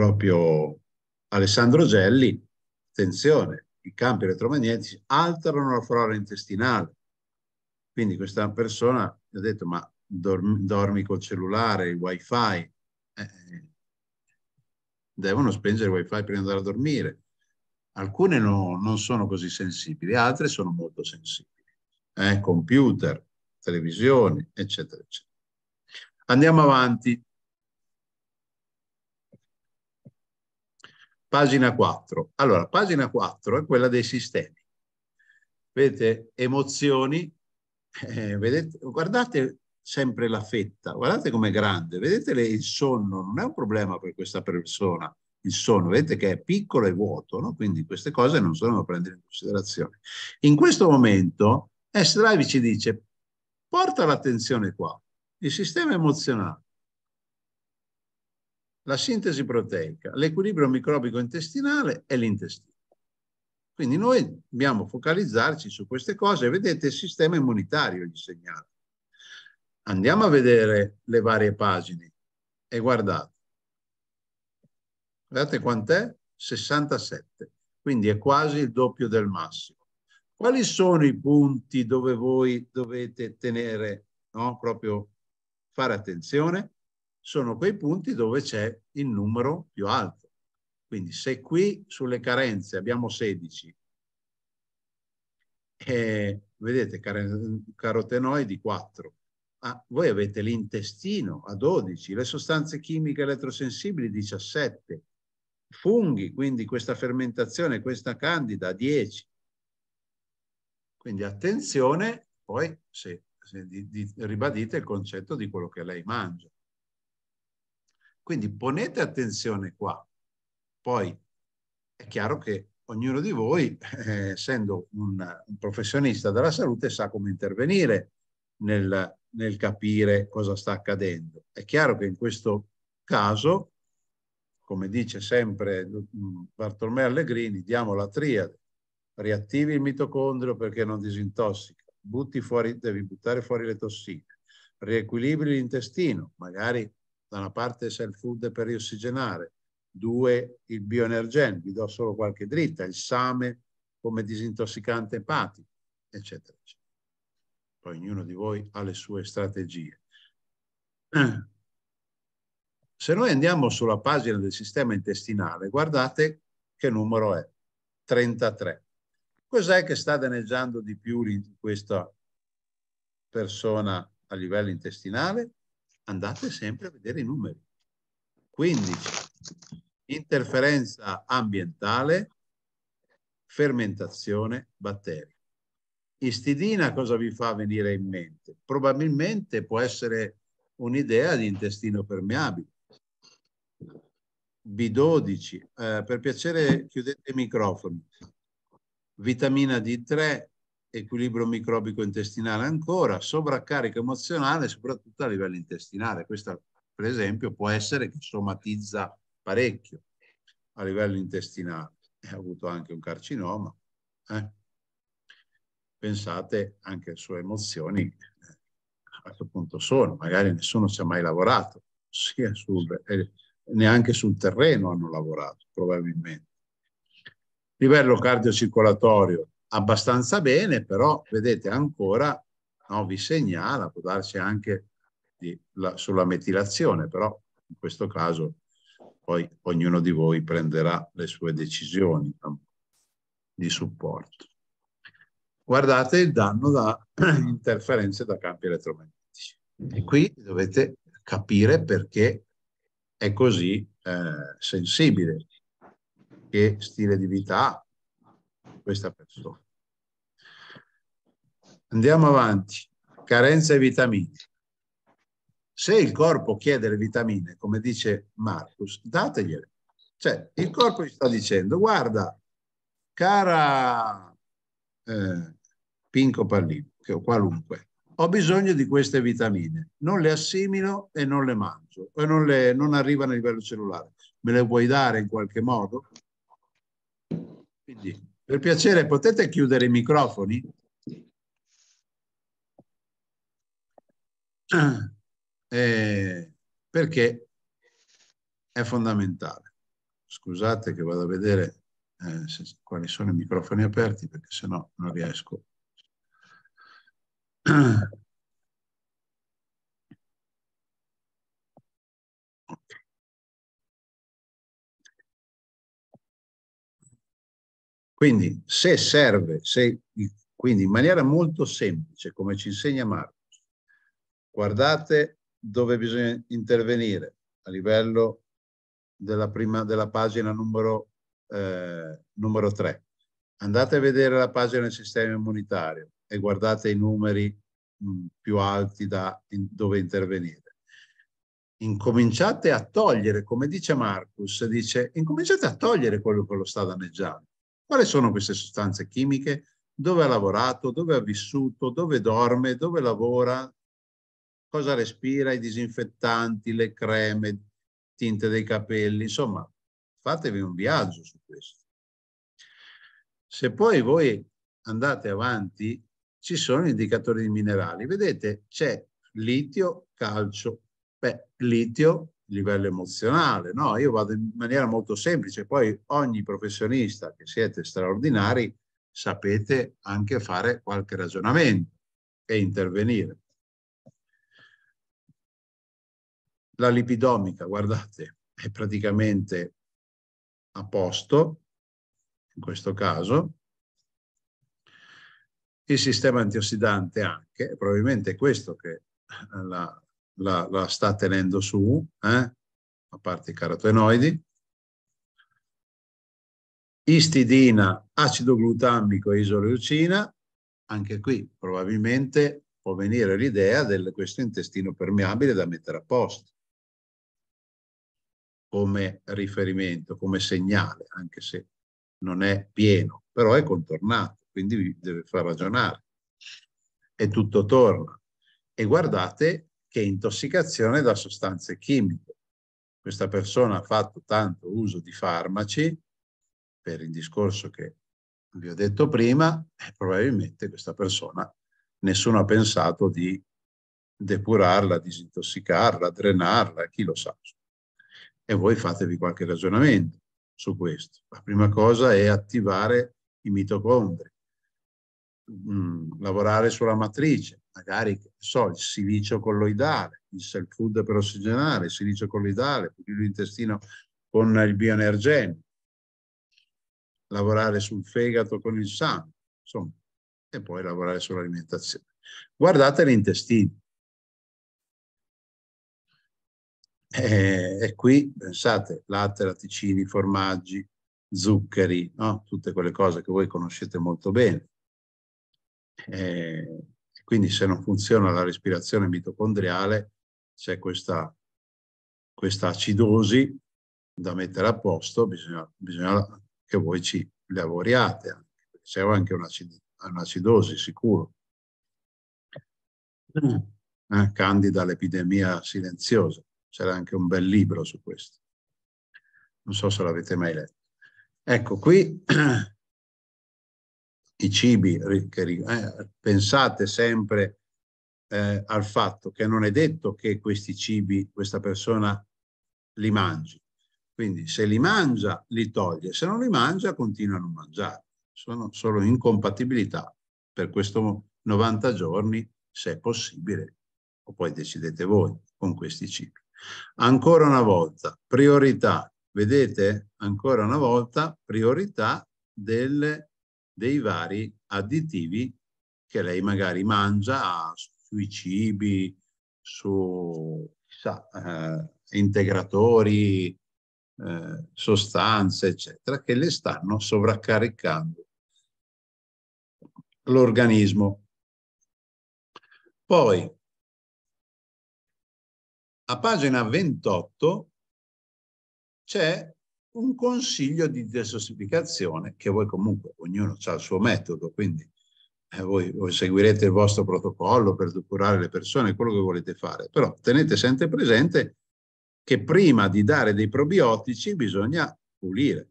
proprio Alessandro Gelli, attenzione, i campi elettromagnetici alterano la flora intestinale. Quindi questa persona mi ha detto, ma dormi, dormi col cellulare, il wifi, eh, devono spengere il wifi prima di andare a dormire. Alcune no, non sono così sensibili, altre sono molto sensibili. Eh, computer, televisioni, eccetera, eccetera. Andiamo avanti. Pagina 4. Allora, pagina 4 è quella dei sistemi. Vedete, emozioni, eh, vedete, guardate sempre la fetta, guardate com'è grande, vedete le, il sonno, non è un problema per questa persona, il sonno, vedete che è piccolo e vuoto, no? quindi queste cose non sono da prendere in considerazione. In questo momento Stravi ci dice, porta l'attenzione qua, il sistema emozionale, la sintesi proteica, l'equilibrio microbico intestinale e l'intestino. Quindi noi dobbiamo focalizzarci su queste cose. Vedete il sistema immunitario gli segnali. Andiamo a vedere le varie pagine e guardate. Guardate quant'è? 67, quindi è quasi il doppio del massimo. Quali sono i punti dove voi dovete tenere, no? proprio fare attenzione? sono quei punti dove c'è il numero più alto. Quindi se qui sulle carenze abbiamo 16, eh, vedete carotenoidi 4, ah, voi avete l'intestino a 12, le sostanze chimiche elettrosensibili 17, funghi, quindi questa fermentazione, questa candida 10. Quindi attenzione, poi se, se di, di, ribadite il concetto di quello che lei mangia. Quindi ponete attenzione qua. Poi è chiaro che ognuno di voi, eh, essendo un, un, professionista della salute, sa come intervenire nel, nel capire cosa sta accadendo. È chiaro che in questo caso, come dice sempre mm, Bartolomeo Allegrini, diamo la triade. Riattivi il mitocondrio perché non disintossica, butti fuori, devi buttare fuori le tossine, riequilibri l'intestino, magari da una parte self food per riossigenare, due il bioenergen, vi do solo qualche dritta, il same come disintossicante epatico, eccetera, eccetera. Poi ognuno di voi ha le sue strategie. Se noi andiamo sulla pagina del sistema intestinale, guardate che numero è, 33. Cos'è che sta danneggiando di più questa persona a livello intestinale? andate sempre a vedere i numeri. 15. Interferenza ambientale, fermentazione batterica. Istidina cosa vi fa venire in mente? Probabilmente può essere un'idea di intestino permeabile. B12, eh, per piacere chiudete i microfoni. Vitamina D3, equilibrio microbico intestinale ancora, sovraccarico emozionale soprattutto a livello intestinale. Questo per esempio, può essere che somatizza parecchio a livello intestinale. Eh, ha avuto anche un carcinoma. Eh? Pensate anche alle sue emozioni, eh, a che punto sono. Magari nessuno ci ha mai lavorato, sia sul, eh, neanche sul terreno hanno lavorato, probabilmente. Livello cardiocircolatorio, abbastanza bene, però vedete ancora no, vi segnala, può darsi anche di, la, sulla metilazione, però in questo caso poi ognuno di voi prenderà le sue decisioni di supporto. Guardate il danno da interferenze da campi elettromagnetici. E mm. qui dovete capire perché è così eh, sensibile, che stile di vita ha, questa persona. Andiamo avanti. Carenza di vitamine. Se il corpo chiede le vitamine, come dice Marcus, dategliele. Cioè, il corpo gli sta dicendo, guarda, cara eh, Pinco Pallino, che ho qualunque, ho bisogno di queste vitamine, non le assimilo e non le mangio, e non, le, non arrivano a livello cellulare. Me le vuoi dare in qualche modo? Quindi per piacere, potete chiudere i microfoni? Eh, perché è fondamentale. Scusate che vado a vedere eh, se, quali sono i microfoni aperti perché sennò non riesco. Quindi se serve, se, quindi in maniera molto semplice, come ci insegna Marcos, guardate dove bisogna intervenire a livello della, prima, della pagina numero, eh, numero 3. Andate a vedere la pagina del sistema immunitario e guardate i numeri mh, mm, più alti da in, dove intervenire. Incominciate a togliere, come dice Marcus, dice, incominciate a togliere quello che lo sta danneggiando quali sono queste sostanze chimiche? Dove ha lavorato, dove ha vissuto, dove dorme, dove lavora, cosa respira, i disinfettanti, le creme, tinte dei capelli, insomma, fatevi un viaggio su questo. Se poi voi andate avanti, ci sono indicatori di minerali. Vedete, c'è litio, calcio. Beh, litio livello emozionale, no? Io vado in maniera molto semplice, poi ogni professionista che siete straordinari sapete anche fare qualche ragionamento e intervenire. La lipidomica, guardate, è praticamente a posto, in questo caso, il sistema antiossidante anche, probabilmente questo che la, la, la sta tenendo su, eh? a parte i carotenoidi. Istidina, acido glutammico e isoleucina, anche qui probabilmente può venire l'idea di questo intestino permeabile da mettere a posto come riferimento, come segnale, anche se non è pieno, però è contornato, quindi deve far ragionare. E tutto torna. E guardate che intossicazione da sostanze chimiche. Questa persona ha fatto tanto uso di farmaci, per il discorso che vi ho detto prima, eh, probabilmente questa persona nessuno ha pensato di depurarla, disintossicarla, drenarla, chi lo sa. E voi fatevi qualche ragionamento su questo. La prima cosa è attivare i mitocondri, mh, mm, lavorare sulla matrice, magari so, il silicio colloidale, il self food per ossigenare, il silicio colloidale, l'intestino con il bioenergeno, lavorare sul fegato con il sangue, insomma, e poi lavorare sull'alimentazione. Guardate l'intestino. E, e, qui pensate latte, latticini, formaggi, zuccheri, no? tutte quelle cose che voi conoscete molto bene. E, quindi se non funziona la respirazione mitocondriale c'è questa, questa acidosi da mettere a posto, bisogna, bisogna che voi ci lavoriate, c'è anche un'acidosi sicuro. Mm. Eh, candida l'epidemia silenziosa, c'era anche un bel libro su questo. Non so se l'avete mai letto. Ecco, qui i cibi, eh, pensate sempre eh, al fatto che non è detto che questi cibi questa persona li mangi. Quindi se li mangia, li toglie, se non li mangia, continua a non mangiare. Sono solo incompatibilità per questi 90 giorni, se è possibile, o poi decidete voi con questi cibi. Ancora una volta, priorità, vedete? Ancora una volta, priorità delle dei vari additivi che lei magari mangia sui cibi, su sa, eh, integratori, eh, sostanze, eccetera, che le stanno sovraccaricando l'organismo. Poi, a pagina 28 c'è un consiglio di desossificazione che voi comunque, ognuno ha il suo metodo, quindi eh, voi, voi, seguirete il vostro protocollo per curare le persone, quello che volete fare, però tenete sempre presente che prima di dare dei probiotici bisogna pulire.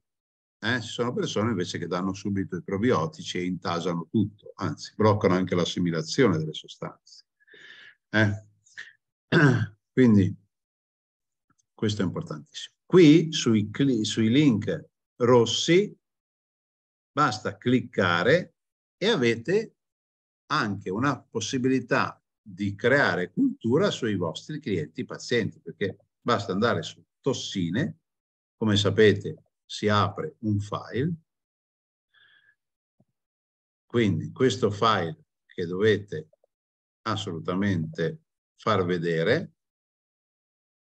Eh? Ci sono persone invece che danno subito i probiotici e intasano tutto, anzi bloccano anche l'assimilazione delle sostanze. Eh? Quindi questo è importantissimo. Qui sui, sui link rossi basta cliccare e avete anche una possibilità di creare cultura sui vostri clienti pazienti, perché basta andare su tossine, come sapete si apre un file, quindi questo file che dovete assolutamente far vedere,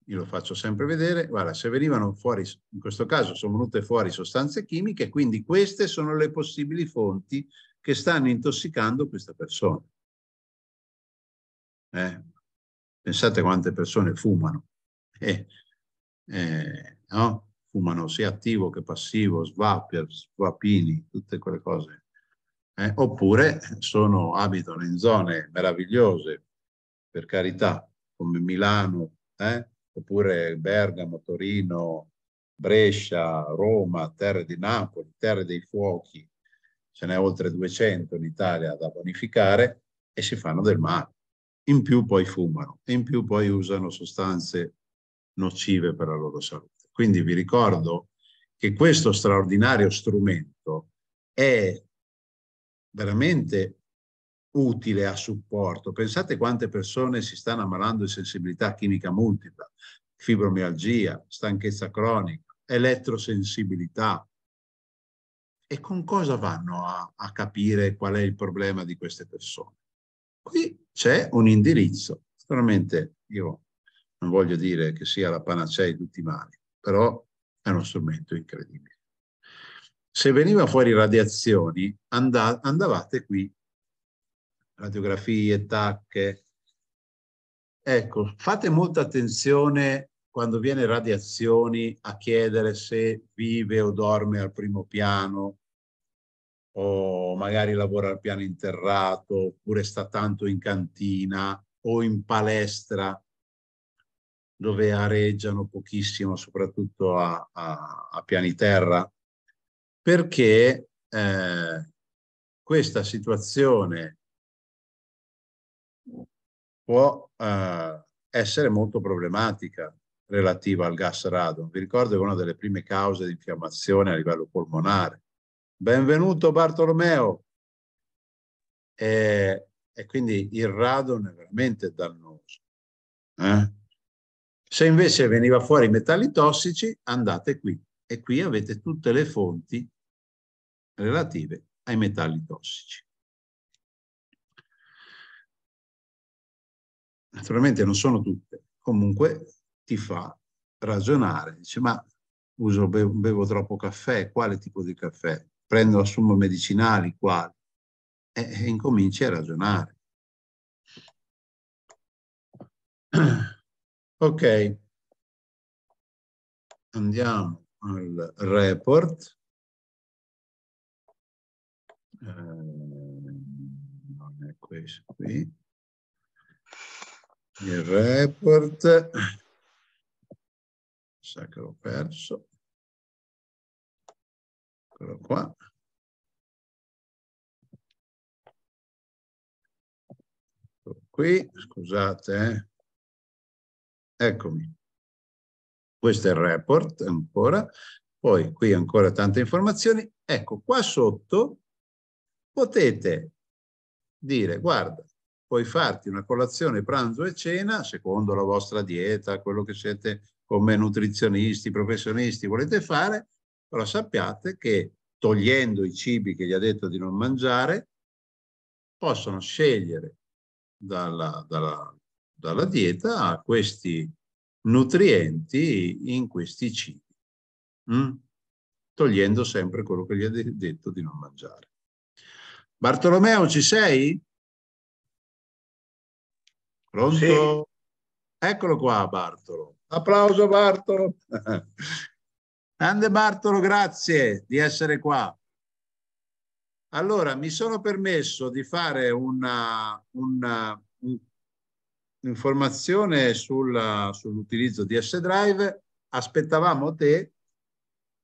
io lo faccio sempre vedere, guarda, se venivano fuori, in questo caso sono venute fuori sostanze chimiche, quindi queste sono le possibili fonti che stanno intossicando questa persona. Eh? Pensate quante persone fumano. Eh, eh, no? Fumano sia attivo che passivo, svapper, svapini, tutte quelle cose. Eh, oppure sono, abitano in zone meravigliose, per carità, come Milano, eh? oppure Bergamo, Torino, Brescia, Roma, Terre di Napoli, Terre dei Fuochi, ce n'è oltre 200 in Italia da bonificare e si fanno del male. In più poi fumano, in più poi usano sostanze nocive per la loro salute. Quindi vi ricordo che questo straordinario strumento è veramente utile a supporto. Pensate quante persone si stanno ammalando di sensibilità chimica multipla, fibromialgia, stanchezza cronica, elettrosensibilità. E con cosa vanno a, a capire qual è il problema di queste persone? Qui c'è un indirizzo. Naturalmente io non voglio dire che sia la panacea di tutti i mali, però è uno strumento incredibile. Se veniva fuori radiazioni, andavate qui radiografie, tacche. Ecco, fate molta attenzione quando viene radiazioni a chiedere se vive o dorme al primo piano o magari lavora al piano interrato oppure sta tanto in cantina o in palestra dove areggiano pochissimo, soprattutto a, a, a piani terra, perché eh, questa situazione può eh, essere molto problematica relativa al gas radon. Vi ricordo che è una delle prime cause di infiammazione a livello polmonare. Benvenuto Bartolomeo! E, e quindi il radon è veramente dannoso. Eh? Se invece veniva fuori i metalli tossici, andate qui e qui avete tutte le fonti relative ai metalli tossici. naturalmente non sono tutte, comunque ti fa ragionare, dice ma uso, bevo, bevo troppo caffè, quale tipo di caffè? Prendo, assumo medicinali, quali? E, e incominci a ragionare. Ok, andiamo al report. Eh, non è questo qui il report sa che l'ho perso eccolo qua eccolo qui scusate eh. eccomi questo è il report ancora poi qui ancora tante informazioni ecco qua sotto potete dire guarda puoi farti una colazione, pranzo e cena, secondo la vostra dieta, quello che siete come nutrizionisti, professionisti volete fare, però sappiate che togliendo i cibi che gli ha detto di non mangiare, possono scegliere dalla, dalla, dalla dieta questi nutrienti in questi cibi, mm? togliendo sempre quello che gli ha de detto di non mangiare. Bartolomeo, ci sei? Pronto? Sì. Eccolo qua Bartolo. Applauso Bartolo. Grande Bartolo, grazie di essere qua. Allora, mi sono permesso di fare una un, sull'utilizzo di S-Drive. Aspettavamo te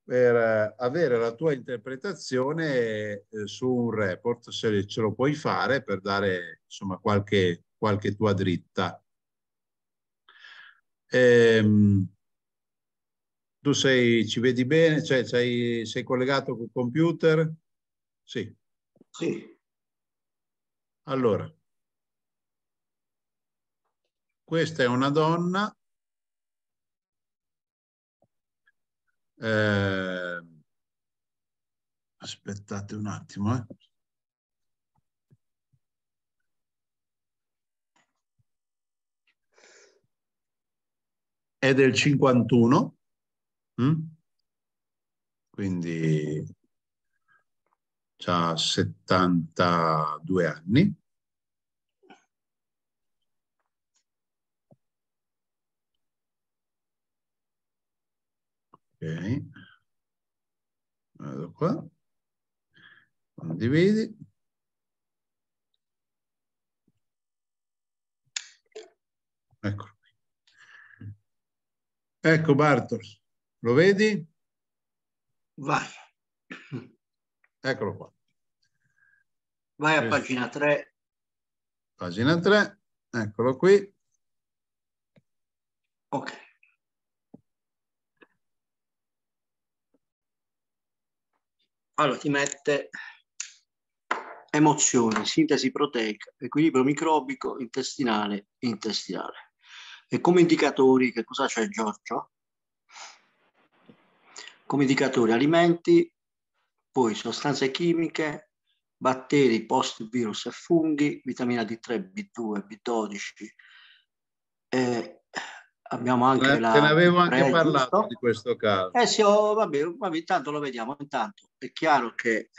per eh, avere la tua interpretazione eh, su un report, se ce lo puoi fare, per dare insomma, qualche qualche tua dritta. Ehm, tu sei, ci vedi bene? Cioè, sei, sei collegato col computer? Sì. Sì. Allora, questa è una donna eh, aspettate un attimo, eh. è del 51, mm? quindi ha 72 anni. Ok, vado qua, condividi. Ecco. Ecco Bartos, lo vedi? Va. Eccolo qua. Vai a Questo. pagina 3. Pagina 3, eccolo qui. Ok. Allora ti mette emozioni, sintesi proteica, equilibrio microbico intestinale intestinale. E come indicatori, che cosa c'è Giorgio? Come indicatori alimenti, poi sostanze chimiche, batteri, post virus e funghi, vitamina D3, B2, B12. Eh, abbiamo anche eh, la... Te ne avevo anche pre, parlato giusto? di questo caso. Eh sì, oh, vabbè, vabbè, intanto lo vediamo. Intanto è chiaro che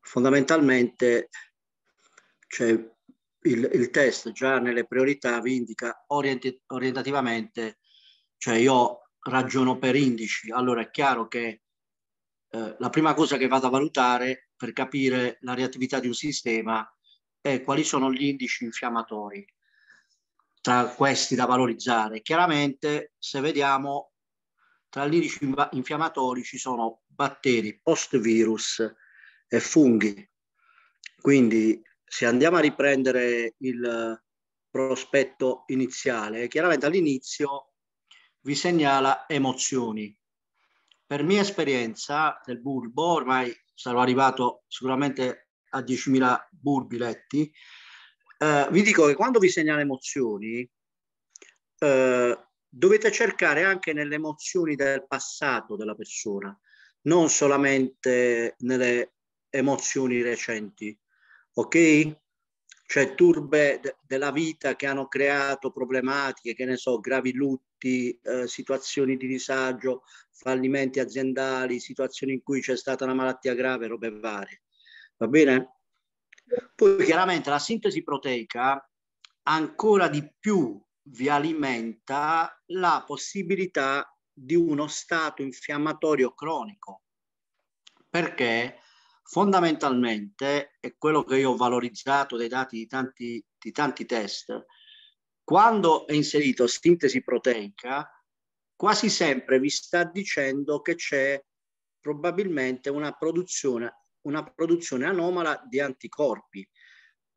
fondamentalmente c'è il, il test già nelle priorità vi indica orienti, orientativamente, cioè io ragiono per indici, allora è chiaro che eh, la prima cosa che vado a valutare per capire la reattività di un sistema è quali sono gli indici infiammatori tra questi da valorizzare. Chiaramente se vediamo tra gli indici infiammatori ci sono batteri, post virus e funghi. Quindi se andiamo a riprendere il prospetto iniziale, chiaramente all'inizio vi segnala emozioni. Per mia esperienza nel bulbo, ormai sarò arrivato sicuramente a 10.000 bulbi letti, eh, vi dico che quando vi segnala emozioni, eh, dovete cercare anche nelle emozioni del passato della persona, non solamente nelle emozioni recenti ok? Cioè turbe de- della vita che hanno creato problematiche, che ne so, gravi lutti, eh, situazioni di disagio, fallimenti aziendali, situazioni in cui c'è stata una malattia grave, robe varie. Va bene? Poi chiaramente la sintesi proteica ancora di più vi alimenta la possibilità di uno stato infiammatorio cronico, perché fondamentalmente è quello che io ho valorizzato dai dati di tanti, di tanti test. Quando è inserito sintesi proteica, quasi sempre vi sta dicendo che c'è probabilmente una produzione, una produzione anomala di anticorpi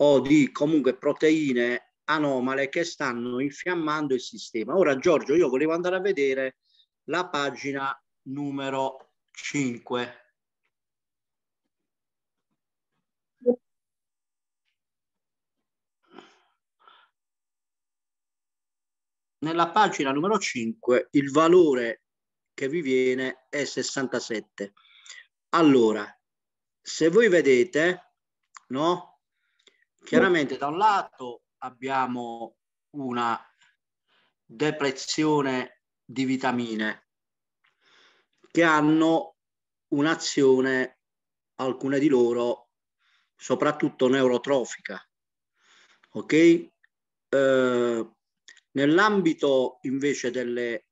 o di comunque proteine anomale che stanno infiammando il sistema. Ora Giorgio, io volevo andare a vedere la pagina numero 5. nella pagina numero 5 il valore che vi viene è 67. Allora, se voi vedete, no? Chiaramente da un lato abbiamo una depressione di vitamine che hanno un'azione, alcune di loro, soprattutto neurotrofica. Ok? Eh, Nell'ambito invece delle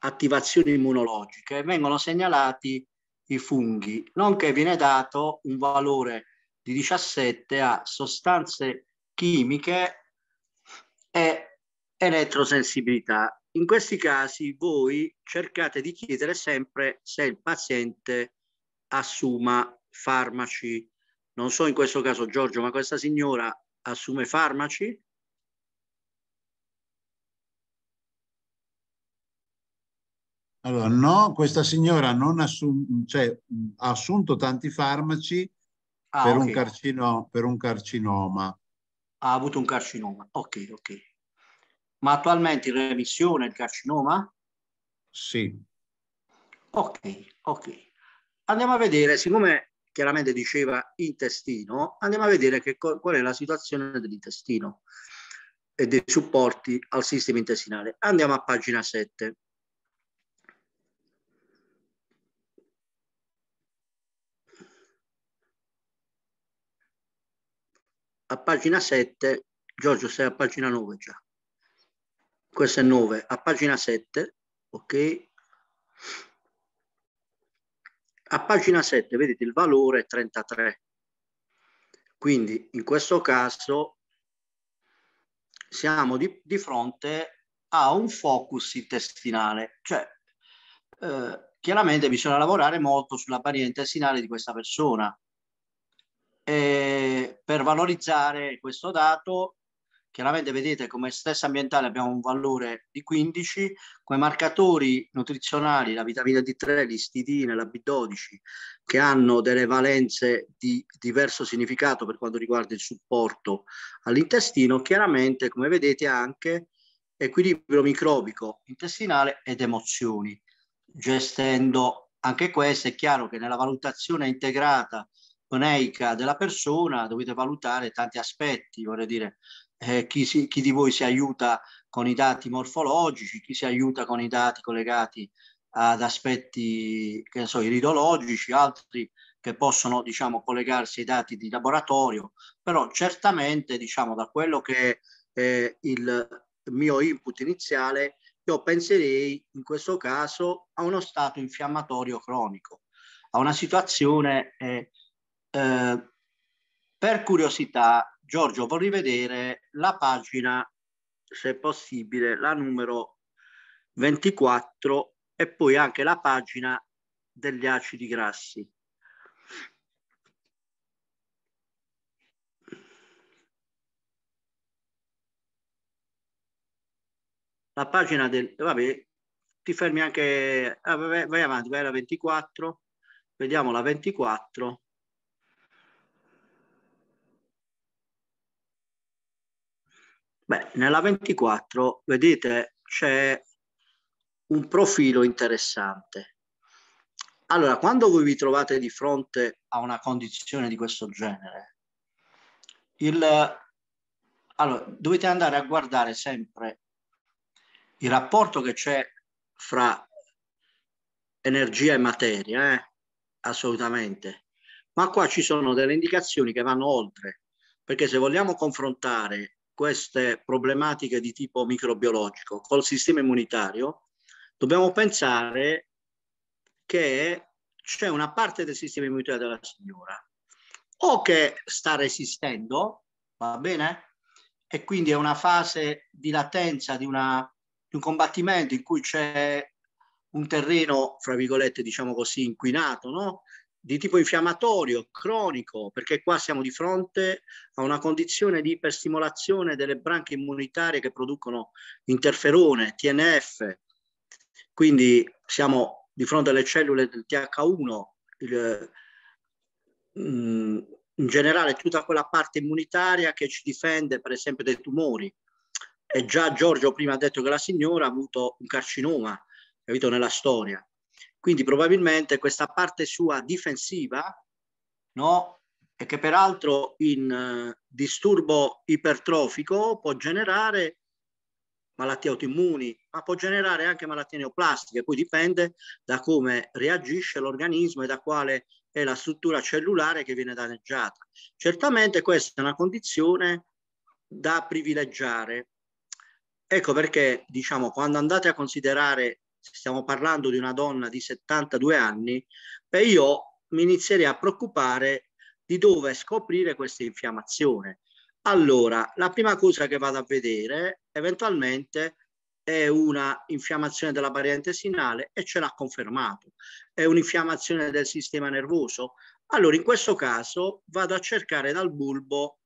attivazioni immunologiche vengono segnalati i funghi, nonché viene dato un valore di 17 a sostanze chimiche e elettrosensibilità. In questi casi voi cercate di chiedere sempre se il paziente assuma farmaci. Non so in questo caso Giorgio, ma questa signora assume farmaci? Allora, no, questa signora assum- cioè, ha assunto tanti farmaci ah, per, okay. un carcino- per un carcinoma. Ha avuto un carcinoma, ok, ok. Ma attualmente in remissione il carcinoma? Sì. Ok, ok. Andiamo a vedere, siccome chiaramente diceva intestino, andiamo a vedere che, qual è la situazione dell'intestino e dei supporti al sistema intestinale. Andiamo a pagina 7. a pagina 7, Giorgio sei a pagina 9 già. Questo è 9, a pagina 7, ok? A pagina 7 vedete il valore è 33. Quindi in questo caso siamo di, di fronte a un focus intestinale, cioè eh, chiaramente bisogna lavorare molto sulla barriera intestinale di questa persona e eh, per valorizzare questo dato, chiaramente vedete come stessa ambientale abbiamo un valore di 15, come marcatori nutrizionali la vitamina D3, l'istidina, la B12, che hanno delle valenze di diverso significato per quanto riguarda il supporto all'intestino, chiaramente come vedete anche equilibrio microbico intestinale ed emozioni. Gestendo anche questo, è chiaro che nella valutazione integrata oneica della persona dovete valutare tanti aspetti, vorrei dire, eh, chi, si, chi, di voi si aiuta con i dati morfologici, chi si aiuta con i dati collegati ad aspetti, che ne so, iridologici, altri che possono, diciamo, collegarsi ai dati di laboratorio, però certamente, diciamo, da quello che è eh, il mio input iniziale, io penserei in questo caso a uno stato infiammatorio cronico, a una situazione eh, eh, per curiosità, Giorgio, vorrei vedere la pagina, se possibile, la numero 24 e poi anche la pagina degli acidi grassi. La pagina del... Vabbè, ti fermi anche... Ah, vai avanti, vai alla 24. Vediamo la 24. Beh, nella 24, vedete, c'è un profilo interessante. Allora, quando voi vi trovate di fronte a una condizione di questo genere, il, allora, dovete andare a guardare sempre il rapporto che c'è fra energia e materia, eh? assolutamente. Ma qua ci sono delle indicazioni che vanno oltre, perché se vogliamo confrontare queste problematiche di tipo microbiologico col sistema immunitario, dobbiamo pensare che c'è una parte del sistema immunitario della signora o che sta resistendo, va bene? E quindi è una fase di latenza, di, una, di un combattimento in cui c'è un terreno, fra virgolette, diciamo così, inquinato, no? di tipo infiammatorio, cronico, perché qua siamo di fronte a una condizione di iperstimolazione delle branche immunitarie che producono interferone, TNF, quindi siamo di fronte alle cellule del TH1, il, mm, in generale tutta quella parte immunitaria che ci difende per esempio dai tumori. E già Giorgio prima ha detto che la signora ha avuto un carcinoma, capito, nella storia. Quindi probabilmente questa parte sua difensiva, no? e che peraltro in eh, disturbo ipertrofico può generare malattie autoimmuni, ma può generare anche malattie neoplastiche, poi dipende da come reagisce l'organismo e da quale è la struttura cellulare che viene danneggiata. Certamente questa è una condizione da privilegiare. Ecco perché, diciamo, quando andate a considerare stiamo parlando di una donna di 72 anni, beh, io mi inizierei a preoccupare di dove scoprire questa infiammazione. Allora, la prima cosa che vado a vedere eventualmente è una infiammazione della parete sinale e ce l'ha confermato. È un'infiammazione del sistema nervoso. Allora, in questo caso vado a cercare dal bulbo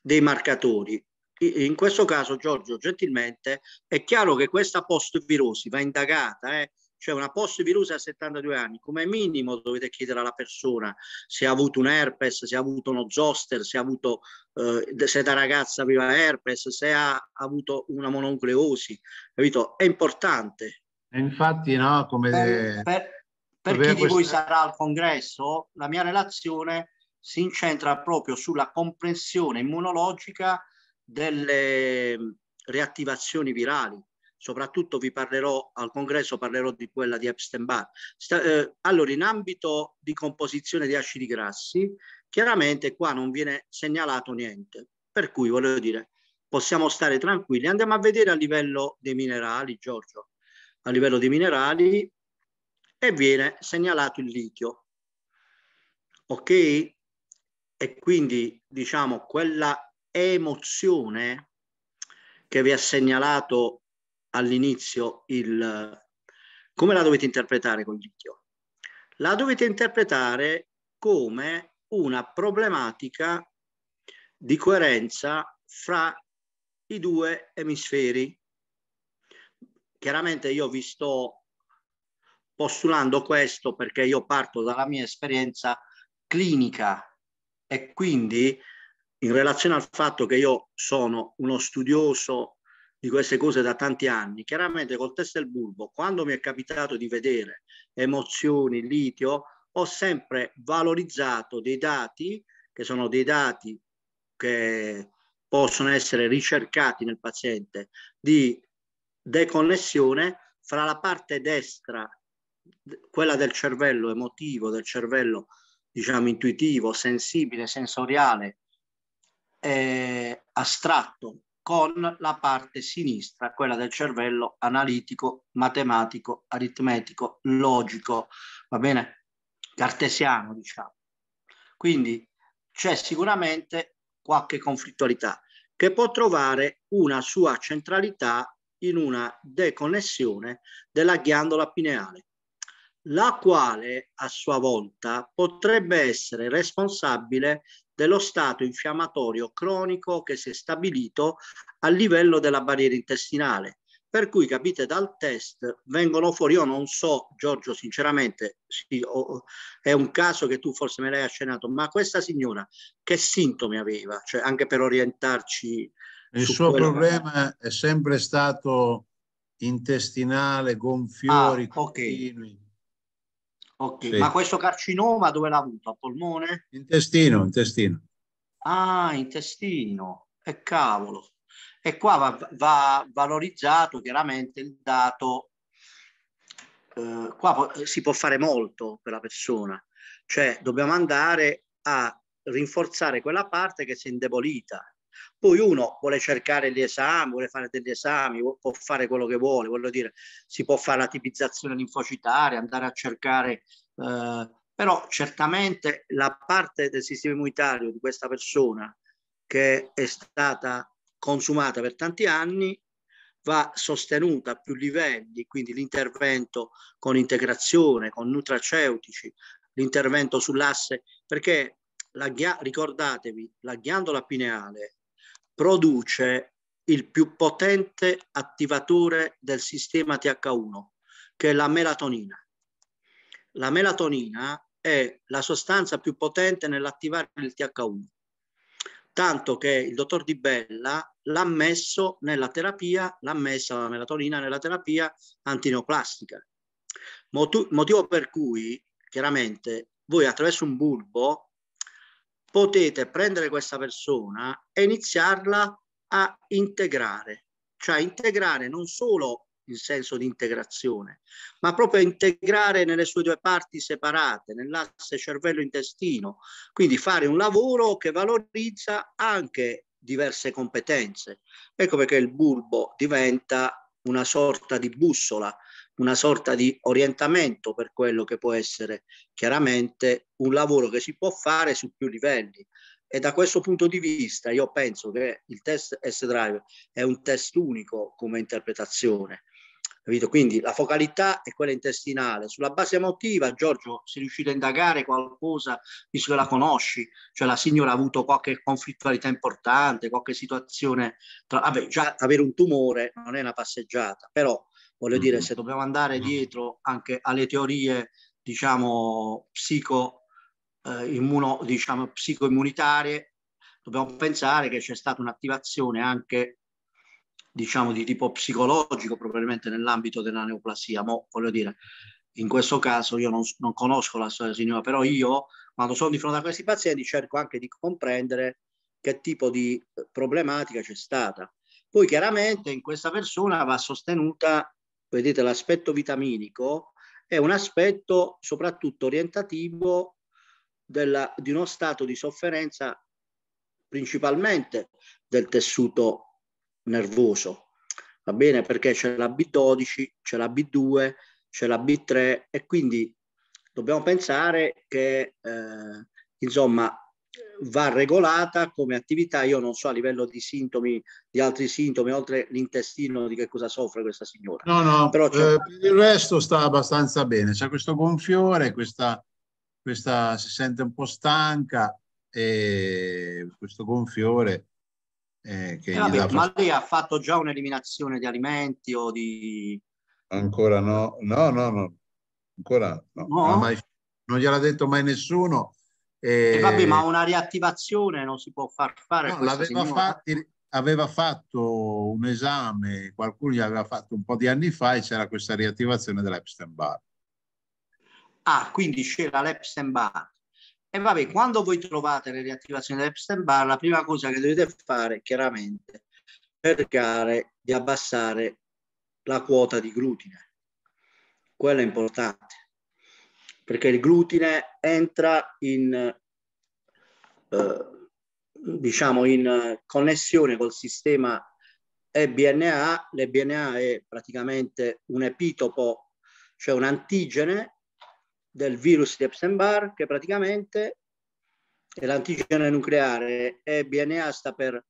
dei marcatori in questo caso, Giorgio, gentilmente, è chiaro che questa post-virosi va indagata, eh? cioè una post-virosi a 72 anni, come minimo dovete chiedere alla persona se ha avuto un herpes, se ha avuto uno zoster, se, ha avuto, eh, se da ragazza aveva herpes, se ha avuto una mononucleosi, capito? È importante. infatti no, come... Per, per, per chi questa... di voi sarà al congresso, la mia relazione si incentra proprio sulla comprensione immunologica delle mm, reattivazioni virali. Soprattutto vi parlerò al congresso, parlerò di quella di Epstein-Barr. Eh, allora, in ambito di composizione di acidi grassi, chiaramente qua non viene segnalato niente. Per cui, volevo dire, possiamo stare tranquilli. Andiamo a vedere a livello dei minerali, Giorgio. A livello dei minerali e viene segnalato il litio. Ok? E quindi, diciamo, quella emozione che vi ha segnalato all'inizio il come la dovete interpretare con Dio? La dovete interpretare come una problematica di coerenza fra i due emisferi. Chiaramente io vi sto postulando questo perché io parto dalla mia esperienza clinica e quindi in relazione al fatto che io sono uno studioso di queste cose da tanti anni, chiaramente col test del bulbo, quando mi è capitato di vedere emozioni, litio, ho sempre valorizzato dei dati che sono dei dati che possono essere ricercati nel paziente di deconnessione fra la parte destra, quella del cervello emotivo, del cervello diciamo intuitivo, sensibile, sensoriale eh, astratto con la parte sinistra, quella del cervello analitico, matematico, aritmetico, logico, va bene? Cartesiano, diciamo. Quindi c'è sicuramente qualche conflittualità che può trovare una sua centralità in una deconnessione della ghiandola pineale, la quale a sua volta potrebbe essere responsabile dello stato infiammatorio cronico che si è stabilito a livello della barriera intestinale. Per cui capite dal test vengono fuori, io non so Giorgio sinceramente, sì, oh, è un caso che tu forse me l'hai accennato, ma questa signora che sintomi aveva? Cioè anche per orientarci. Il suo problema è sempre stato intestinale, gonfiori, ah, continui. Ok, sì. ma questo carcinoma dove l'ha avuto? A polmone? Intestino, intestino. Ah, intestino, e eh, cavolo. E qua va, va, valorizzato chiaramente il dato, eh, qua po- si può fare molto per la persona, cioè dobbiamo andare a rinforzare quella parte che si è indebolita, poi uno vuole cercare gli esami, vuole fare degli esami, può fare quello che vuole, voglio dire, si può fare la tipizzazione linfocitaria, andare a cercare, eh, però certamente la parte del sistema immunitario di questa persona che è stata consumata per tanti anni va sostenuta a più livelli, quindi l'intervento con integrazione, con nutraceutici, l'intervento sull'asse, perché la, ricordatevi, la ghiandola pineale produce il più potente attivatore del sistema TH1, che è la melatonina. La melatonina è la sostanza più potente nell'attivare il TH1, tanto che il dottor Di Bella l'ha messo nella terapia, l'ha messa la melatonina nella terapia antineoplastica. Motivo per cui, chiaramente, voi attraverso un bulbo potete prendere questa persona e iniziarla a integrare, cioè integrare non solo in senso di integrazione, ma proprio integrare nelle sue due parti separate, nell'asse cervello-intestino, quindi fare un lavoro che valorizza anche diverse competenze. Ecco perché il bulbo diventa una sorta di bussola una sorta di orientamento per quello che può essere chiaramente un lavoro che si può fare su più livelli. E da questo punto di vista io penso che il test S-Drive è un test unico come interpretazione. Capito? Quindi la focalità è quella intestinale. Sulla base emotiva, Giorgio, sei riuscito a indagare qualcosa, visto che la conosci, cioè la signora ha avuto qualche conflittualità importante, qualche situazione... Tra... Vabbè, già avere un tumore non è una passeggiata, però Voglio dire, mhm. se dobbiamo andare mhm. dietro anche alle teorie, diciamo, psico, eh, immuno, diciamo, psicoimmunitarie, dobbiamo pensare che c'è stata un'attivazione anche, diciamo, di tipo psicologico, probabilmente nell'ambito della neoplasia. Ma voglio dire, in questo caso io non, non conosco la storia della signora, però io, quando sono di fronte a questi pazienti, cerco anche di comprendere che tipo di eh, problematica c'è stata. Poi chiaramente in questa persona va sostenuta vedete l'aspetto vitaminico, è un aspetto soprattutto orientativo della, di uno stato di sofferenza principalmente del tessuto nervoso, va bene? Perché c'è la B12, c'è la B2, c'è la B3 e quindi dobbiamo pensare che eh, insomma va regolata come attività, io non so a livello di sintomi, di altri sintomi, oltre l'intestino, di che cosa soffre questa signora. No, no, Però eh, per il resto sta abbastanza bene, c'è questo gonfiore, questa, questa si sente un po' stanca, e questo gonfiore eh, che eh, vabbè, dà... Ma lei ha fatto già un'eliminazione di alimenti o di... Ancora no, no, no, no. ancora no. no. Non, mai... non gliel'ha detto mai nessuno e... E vabbè, ma una riattivazione non si può far fare. No, l'aveva fatti, aveva fatto un esame, qualcuno gli aveva fatto un po' di anni fa e c'era questa riattivazione dellepstein Bar. Ah, quindi c'era lepstein Bar. E vabbè, quando voi trovate le riattivazioni dellepstein Bar, la prima cosa che dovete fare chiaramente è cercare di abbassare la quota di glutine. Quello è importante perché il glutine entra in, eh, diciamo in eh, connessione col sistema eBNA, l'eBNA è praticamente un epitopo, cioè un antigene del virus di Epstein-Barr che praticamente è l'antigene nucleare, eBNA sta per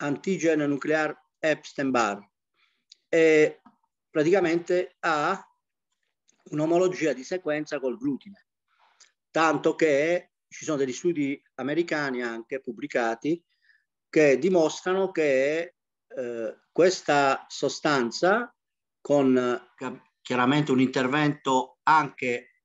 antigene nucleare Epstein-Barr e praticamente ha un'omologia di sequenza col glutine, tanto che ci sono degli studi americani anche pubblicati che dimostrano che eh, questa sostanza con eh, chiaramente un intervento anche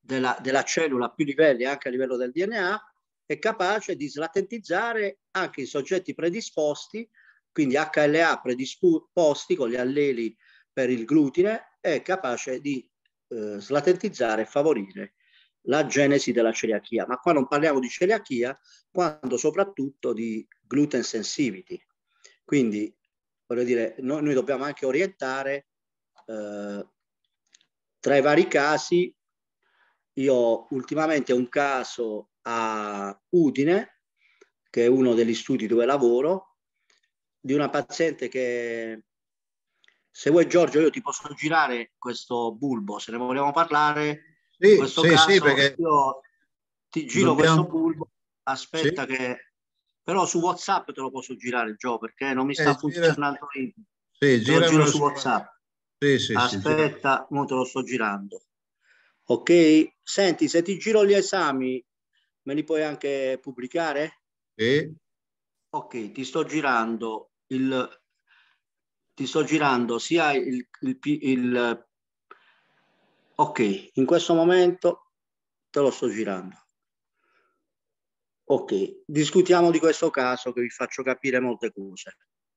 della, della cellula a più livelli, anche a livello del DNA, è capace di slatentizzare anche i soggetti predisposti, quindi HLA predisposti con gli alleli per il glutine, è capace di eh, slatentizzare e favorire la genesi della celiachia. Ma qua non parliamo di celiachia, quando soprattutto di gluten sensitivity. Quindi, voglio dire, noi, noi dobbiamo anche orientare eh, tra i vari casi. Io ultimamente un caso a Udine, che è uno degli studi dove lavoro, di una paziente che se vuoi Giorgio io ti posso girare questo bulbo, se ne vogliamo parlare. Sì, in questo sì, caso sì, perché... io ti giro Dobbiamo... questo bulbo, aspetta sì. che... Però su WhatsApp te lo posso girare Gio perché non mi eh, sta eh, funzionando gira... Sì, gira giro su WhatsApp. Sì, sì, aspetta, sì, te lo sto girando. Ok, senti, se ti giro gli esami, me li puoi anche pubblicare? Sì. Ok, ti sto girando il ti sto girando sia il, il, il ok in questo momento te lo sto girando ok discutiamo di questo caso che vi faccio capire molte cose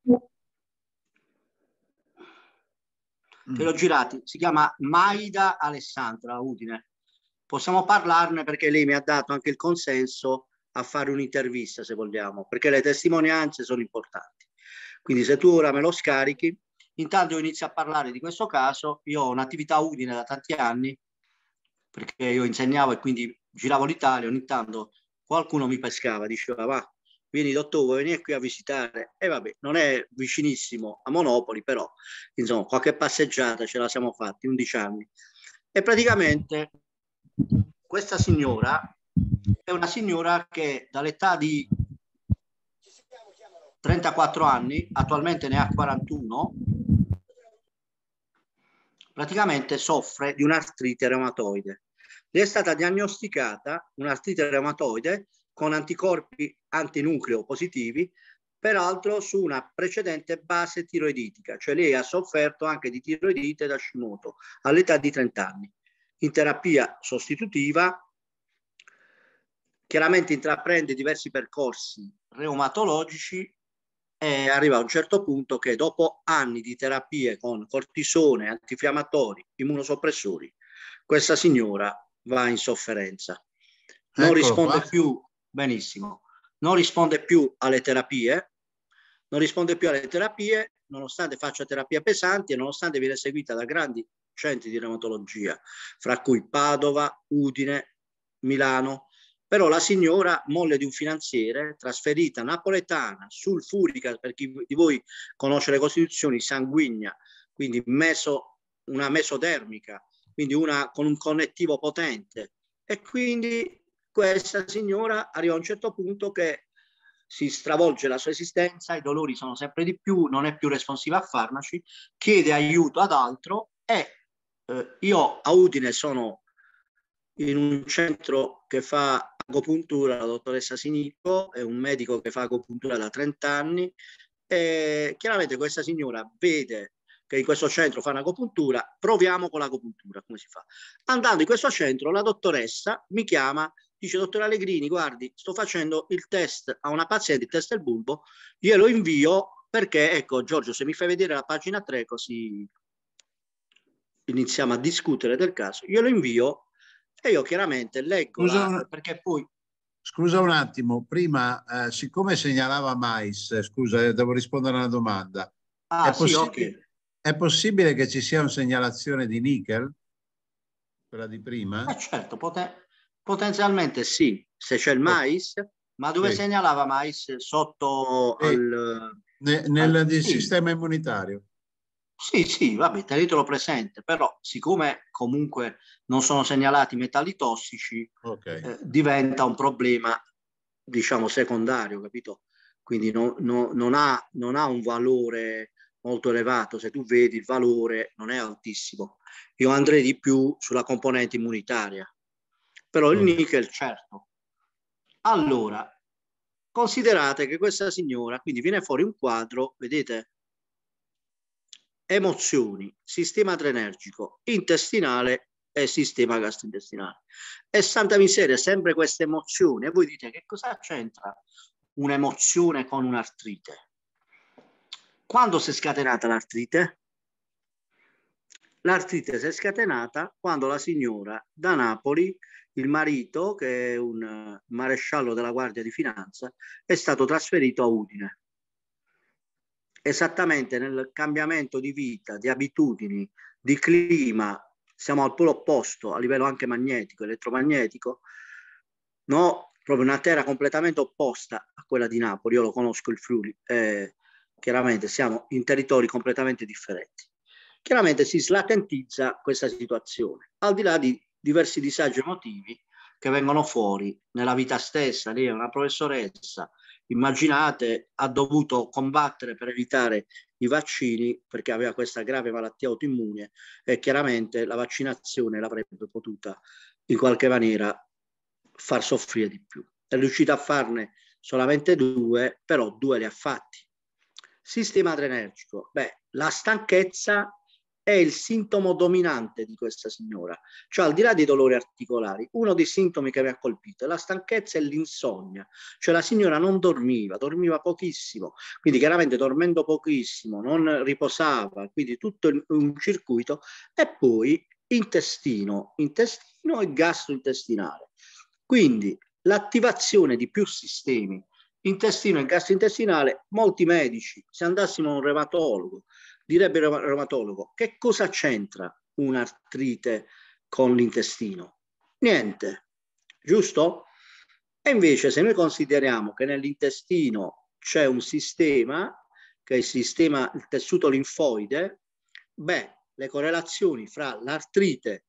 mm. te l'ho mm. girati si chiama Maida Alessandra Udine possiamo parlarne perché lei mi ha dato anche il consenso a fare un'intervista se vogliamo perché le testimonianze sono importanti quindi se tu ora me lo scarichi, intanto io inizio a parlare di questo caso, io ho un'attività Udine da tanti anni, perché io insegnavo e quindi giravo l'Italia, ogni tanto qualcuno mi pescava, diceva va, vieni dottore, vuoi venire qui a visitare? E vabbè, non è vicinissimo a Monopoli, però insomma qualche passeggiata ce la siamo fatti, 11 anni. E praticamente questa signora è una signora che dall'età di 34 anni, attualmente ne ha 41, praticamente soffre di un'artrite reumatoide. Le è stata diagnosticata un'artrite reumatoide con anticorpi antinucleo positivi, peraltro su una precedente base tiroiditica, cioè lei ha sofferto anche di tiroidite da Shimoto all'età di 30 anni. In terapia sostitutiva chiaramente intraprende diversi percorsi reumatologici e arriva a un certo punto che dopo anni di terapie con cortisone, antinfiammatori, immunosoppressori, questa signora va in sofferenza. Non ecco, risponde va. più benissimo, non risponde più alle terapie, non risponde più alle terapie, nonostante faccia terapie pesanti e nonostante viene seguita da grandi centri di reumatologia, fra cui Padova, Udine, Milano, però la signora, moglie di un finanziere, trasferita napoletana, sul Furica, per chi di voi conosce le costituzioni, sanguigna, quindi meso, una mesotermica, quindi una con un connettivo potente. E quindi questa signora arriva a un certo punto che si stravolge la sua esistenza, i dolori sono sempre di più, non è più responsiva a farmaci, chiede aiuto ad altro e eh, io a Udine sono in un centro che fa agopuntura, la dottoressa Sinico, è un medico che fa agopuntura da 30 anni e chiaramente questa signora vede che in questo centro fa agopuntura, proviamo con l'agopuntura, come si fa. Andando in questo centro la dottoressa mi chiama, dice dottore Allegrini, guardi, sto facendo il test a una paziente, il test del bulbo, glielo invio perché, ecco Giorgio, se mi fai vedere la pagina 3 così iniziamo a discutere del caso, glielo invio e io chiaramente leggo scusa, la, perché poi... Scusa un attimo, prima, eh, siccome segnalava Mais, eh, scusa, eh, devo rispondere a una domanda. Ah, è, sì, okay. è possibile che ci sia una segnalazione di nickel? Quella di prima? Eh certo, poten potenzialmente sì, se c'è il mais, oh. ma dove sì. segnalava mais? Sotto eh, al... Nel, nel al... sistema immunitario. Sì, sì, vabbè, tenetelo presente, però siccome comunque non sono segnalati metalli tossici, okay. eh, diventa un problema, diciamo, secondario, capito? Quindi no, no, non, ha, non, ha, un valore molto elevato, se tu vedi il valore non è altissimo. Io andrei di più sulla componente immunitaria, però il mm. nickel certo. Allora, considerate che questa signora, quindi viene fuori un quadro, vedete? emozioni, sistema adrenergico, intestinale e sistema gastrointestinale. E santa miseria, sempre queste emozioni. E voi dite che cosa c'entra un'emozione con un'artrite? Quando si è scatenata l'artrite? L'artrite si è scatenata quando la signora da Napoli, il marito, che è un eh, maresciallo della Guardia di Finanza, è stato trasferito a Udine esattamente nel cambiamento di vita, di abitudini, di clima, siamo al polo opposto a livello anche magnetico, elettromagnetico, no? proprio una terra completamente opposta a quella di Napoli, io lo conosco il Friuli, eh, chiaramente siamo in territori completamente differenti. Chiaramente si slatentizza questa situazione, al di là di diversi disagi emotivi che vengono fuori nella vita stessa. Lì è una professoressa, immaginate, ha dovuto combattere per evitare i vaccini perché aveva questa grave malattia autoimmune e chiaramente la vaccinazione l'avrebbe potuta in qualche maniera far soffrire di più. È riuscita a farne solamente due, però due le ha fatti. Sistema adrenergico. Beh, la stanchezza è il sintomo dominante di questa signora, cioè al di là dei dolori articolari, uno dei sintomi che mi ha colpito è la stanchezza e l'insonnia, cioè la signora non dormiva, dormiva pochissimo, quindi chiaramente dormendo pochissimo non riposava, quindi tutto un circuito e poi intestino, intestino e gastrointestinale. Quindi l'attivazione di più sistemi intestino e gastrointestinale, molti medici, se andassimo a un reumatologo, Direbbe il reumatologo, che cosa c'entra un'artrite con l'intestino? Niente, giusto? E invece se noi consideriamo che nell'intestino c'è un sistema, che è il sistema, il tessuto linfoide, beh, le correlazioni fra l'artrite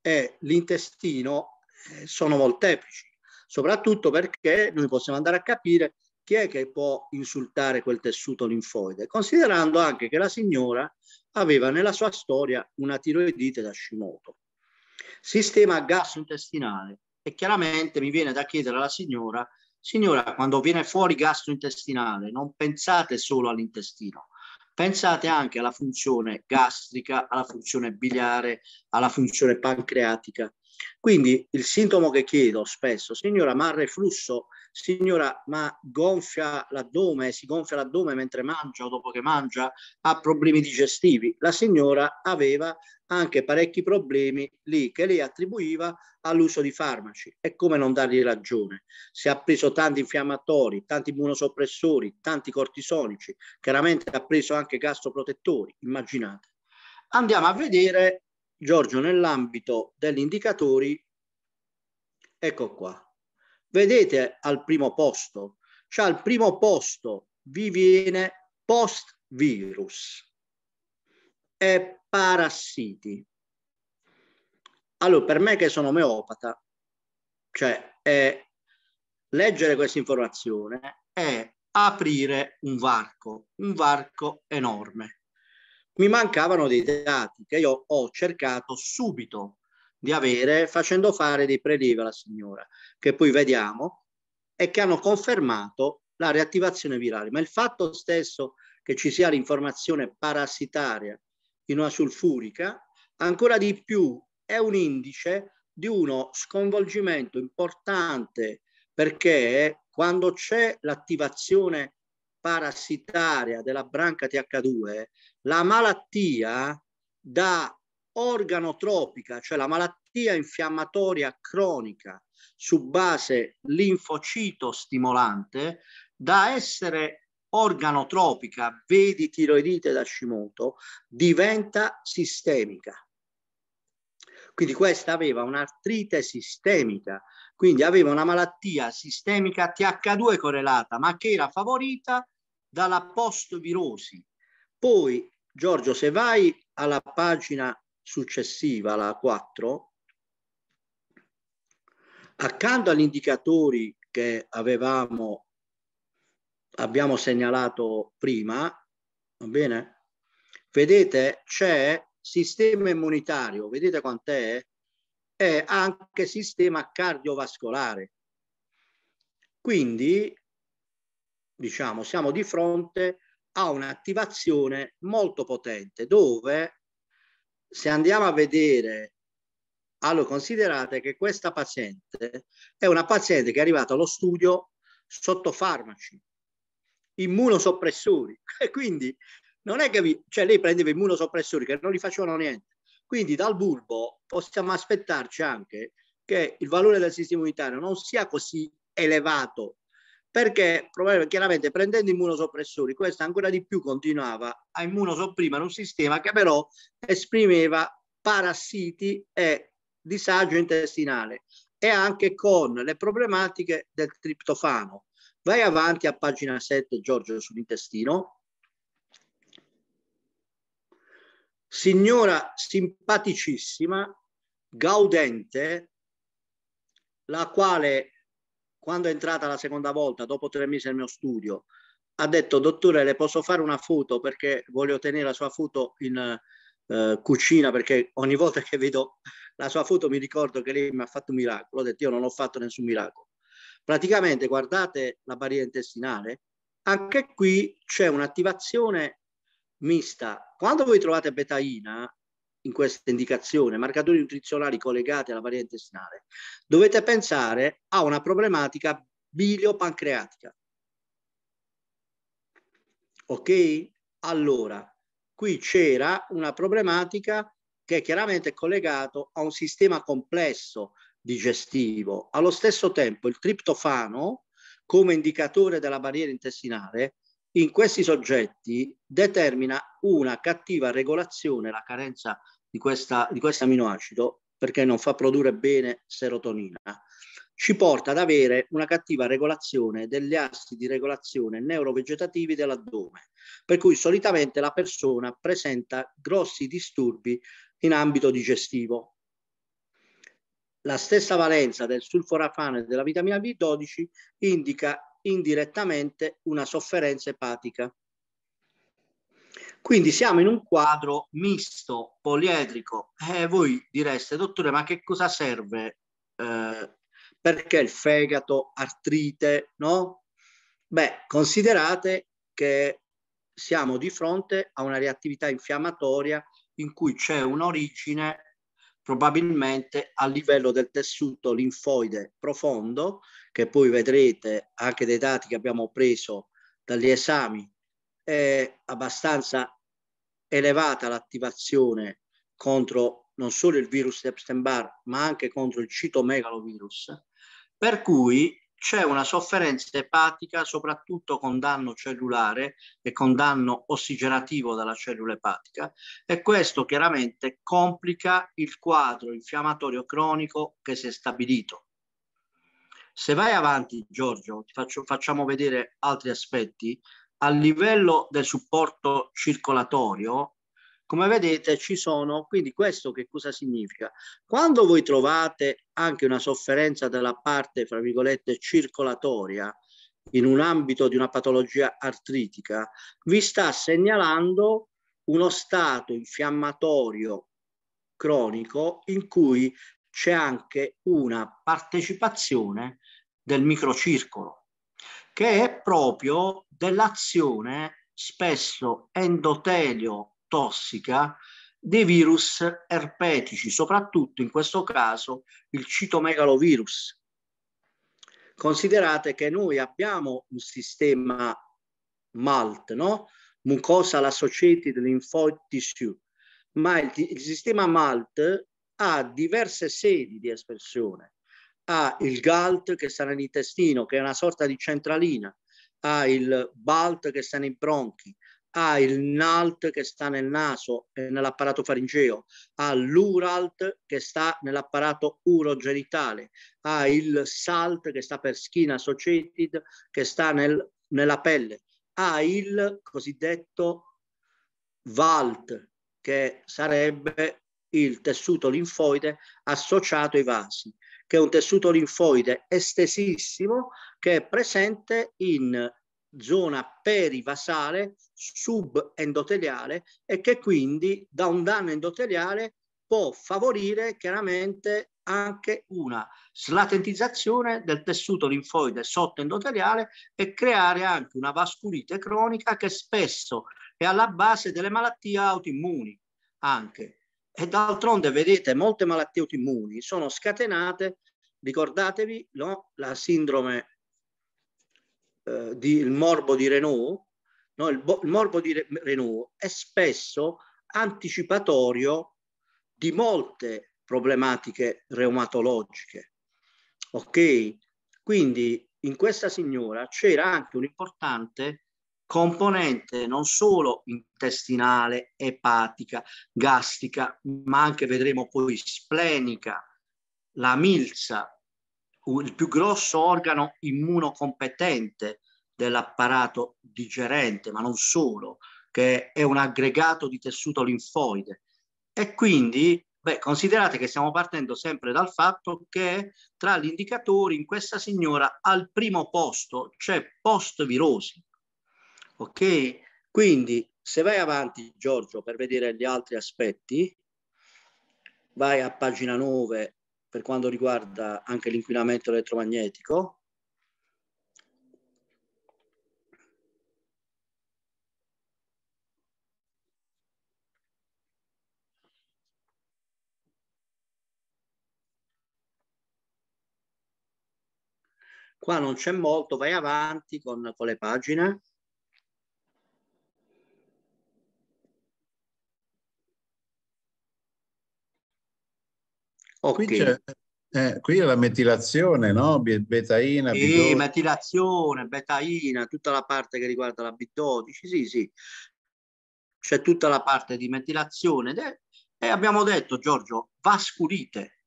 e l'intestino eh, sono molteplici, soprattutto perché noi possiamo andare a capire chi è che può insultare quel tessuto linfoide? Considerando anche che la signora aveva nella sua storia una tiroidite da Shimoto. Sistema gastrointestinale. E chiaramente mi viene da chiedere alla signora, signora, quando viene fuori gastrointestinale, non pensate solo all'intestino, pensate anche alla funzione gastrica, alla funzione biliare, alla funzione pancreatica. Quindi il sintomo che chiedo spesso, signora, ma il reflusso signora ma gonfia l'addome, si gonfia l'addome mentre mangia o dopo che mangia, ha problemi digestivi. La signora aveva anche parecchi problemi lì che lei attribuiva all'uso di farmaci e come non dargli ragione Si ha preso tanti infiammatori tanti immunosoppressori tanti cortisonici chiaramente ha preso anche gastroprotettori immaginate andiamo a vedere Giorgio nell'ambito degli indicatori ecco qua Vedete al primo posto, cioè al primo posto vi viene post virus e parassiti. Allora, per me che sono omeopata, cioè eh, leggere questa informazione è aprire un varco, un varco enorme. Mi mancavano dei dati che io ho cercato subito di avere facendo fare dei prelievi alla signora, che poi vediamo, e che hanno confermato la riattivazione virale. Ma il fatto stesso che ci sia l'informazione parassitaria in una sulfurica, ancora di più è un indice di uno sconvolgimento importante perché quando c'è l'attivazione parassitaria della branca TH2, la malattia dà organotropica, cioè la malattia infiammatoria cronica su base linfocito stimolante, da essere organotropica, vedi tiroidite da Shimoto, diventa sistemica. Quindi questa aveva un'artrite sistemica, quindi aveva una malattia sistemica TH2 correlata, ma che era favorita dalla post-virosi. Poi, Giorgio, se vai alla pagina successiva, la 4, accanto agli indicatori che avevamo, abbiamo segnalato prima, va bene? Vedete c'è sistema immunitario, vedete quant'è? È anche sistema cardiovascolare. Quindi, diciamo, siamo di fronte a un'attivazione molto potente dove se andiamo a vedere, allora considerate che questa paziente è una paziente che è arrivata allo studio sotto farmaci, immunosoppressori, e quindi non è che vi, cioè lei prendeva immunosoppressori che non gli facevano niente, quindi dal bulbo possiamo aspettarci anche che il valore del sistema immunitario non sia così elevato perché chiaramente prendendo immunosoppressori questa ancora di più continuava a immunosopprimere un sistema che però esprimeva parassiti e disagio intestinale e anche con le problematiche del triptofano. Vai avanti a pagina 7 Giorgio sull'intestino. Signora simpaticissima, gaudente, la quale quando è entrata la seconda volta, dopo tre mesi nel mio studio, ha detto, dottore, le posso fare una foto perché voglio tenere la sua foto in eh, cucina, perché ogni volta che vedo la sua foto mi ricordo che lei mi ha fatto un miracolo. Ho detto, io non ho fatto nessun miracolo. Praticamente, guardate la barriera intestinale, anche qui c'è un'attivazione mista. Quando voi trovate betaina, in questa indicazione, marcatori nutrizionali collegati alla variante intestinale, dovete pensare a una problematica biliopancreatica. Ok? Allora, qui c'era una problematica che chiaramente è collegato a un sistema complesso digestivo. Allo stesso tempo il triptofano, come indicatore della barriera intestinale, in questi soggetti determina una cattiva regolazione, la carenza di, questa, di questo aminoacido perché non fa produrre bene serotonina, ci porta ad avere una cattiva regolazione degli assi di regolazione neurovegetativi dell'addome, per cui solitamente la persona presenta grossi disturbi in ambito digestivo. La stessa valenza del sulforafano e della vitamina B12 indica indirettamente una sofferenza epatica. Quindi siamo in un quadro misto, poliedrico. E eh, voi direste, dottore, ma che cosa serve? Eh, perché il fegato, artrite, no? Beh, considerate che siamo di fronte a una reattività infiammatoria in cui c'è un'origine probabilmente a livello del tessuto linfoide profondo, che poi vedrete anche dai dati che abbiamo preso dagli esami è abbastanza elevata l'attivazione contro non solo il virus di Epstein-Barr, ma anche contro il citomegalovirus, per cui c'è una sofferenza epatica soprattutto con danno cellulare e con danno ossigenativo dalla cellula epatica e questo chiaramente complica il quadro infiammatorio cronico che si è stabilito. Se vai avanti Giorgio, faccio, facciamo vedere altri aspetti, a livello del supporto circolatorio, come vedete ci sono, quindi questo che cosa significa? Quando voi trovate anche una sofferenza della parte, fra virgolette, circolatoria in un ambito di una patologia artritica, vi sta segnalando uno stato infiammatorio cronico in cui c'è anche una partecipazione del microcircolo che è proprio dell'azione spesso endotelio tossica dei virus erpetici, soprattutto in questo caso il citomegalovirus. Considerate che noi abbiamo un sistema MALT, no? mucosa associated lymphoid tissue, ma il, il sistema MALT ha diverse sedi di espressione ha il GALT che sta nell'intestino, che è una sorta di centralina, ha il BALT che sta nei bronchi, ha il NALT che sta nel naso e nell'apparato faringeo, ha l'URALT che sta nell'apparato urogenitale, ha il SALT che sta per skin associated che sta nel, nella pelle, ha il cosiddetto VALT che sarebbe il tessuto linfoide associato ai vasi che è un tessuto linfoide estesissimo che è presente in zona perivasale subendoteliale e che quindi da un danno endoteliale può favorire chiaramente anche una slatentizzazione del tessuto linfoide sottoendoteliale e creare anche una vasculite cronica che spesso è alla base delle malattie autoimmuni anche e d'altronde, vedete, molte malattie autoimmuni sono scatenate, ricordatevi, no? la sindrome eh, del morbo di Renault, no? il, il morbo di Re Renault è spesso anticipatorio di molte problematiche reumatologiche. Ok? Quindi in questa signora c'era anche un importante componente non solo intestinale, epatica, gastrica, ma anche vedremo poi splenica, la milza, il più grosso organo immunocompetente dell'apparato digerente, ma non solo, che è un aggregato di tessuto linfoide. E quindi Beh, considerate che stiamo partendo sempre dal fatto che tra gli indicatori in questa signora al primo posto c'è post-virosi, Ok? Quindi se vai avanti, Giorgio, per vedere gli altri aspetti, vai a pagina 9 per quanto riguarda anche l'inquinamento elettromagnetico. Qua non c'è molto, vai avanti con, con le pagine. Okay. Qui, c'è, eh, qui la metilazione, no? Betaina, sì, B12. metilazione, betaina, tutta la parte che riguarda la B12, sì, sì. C'è tutta la parte di metilazione e abbiamo detto, Giorgio, vasculite.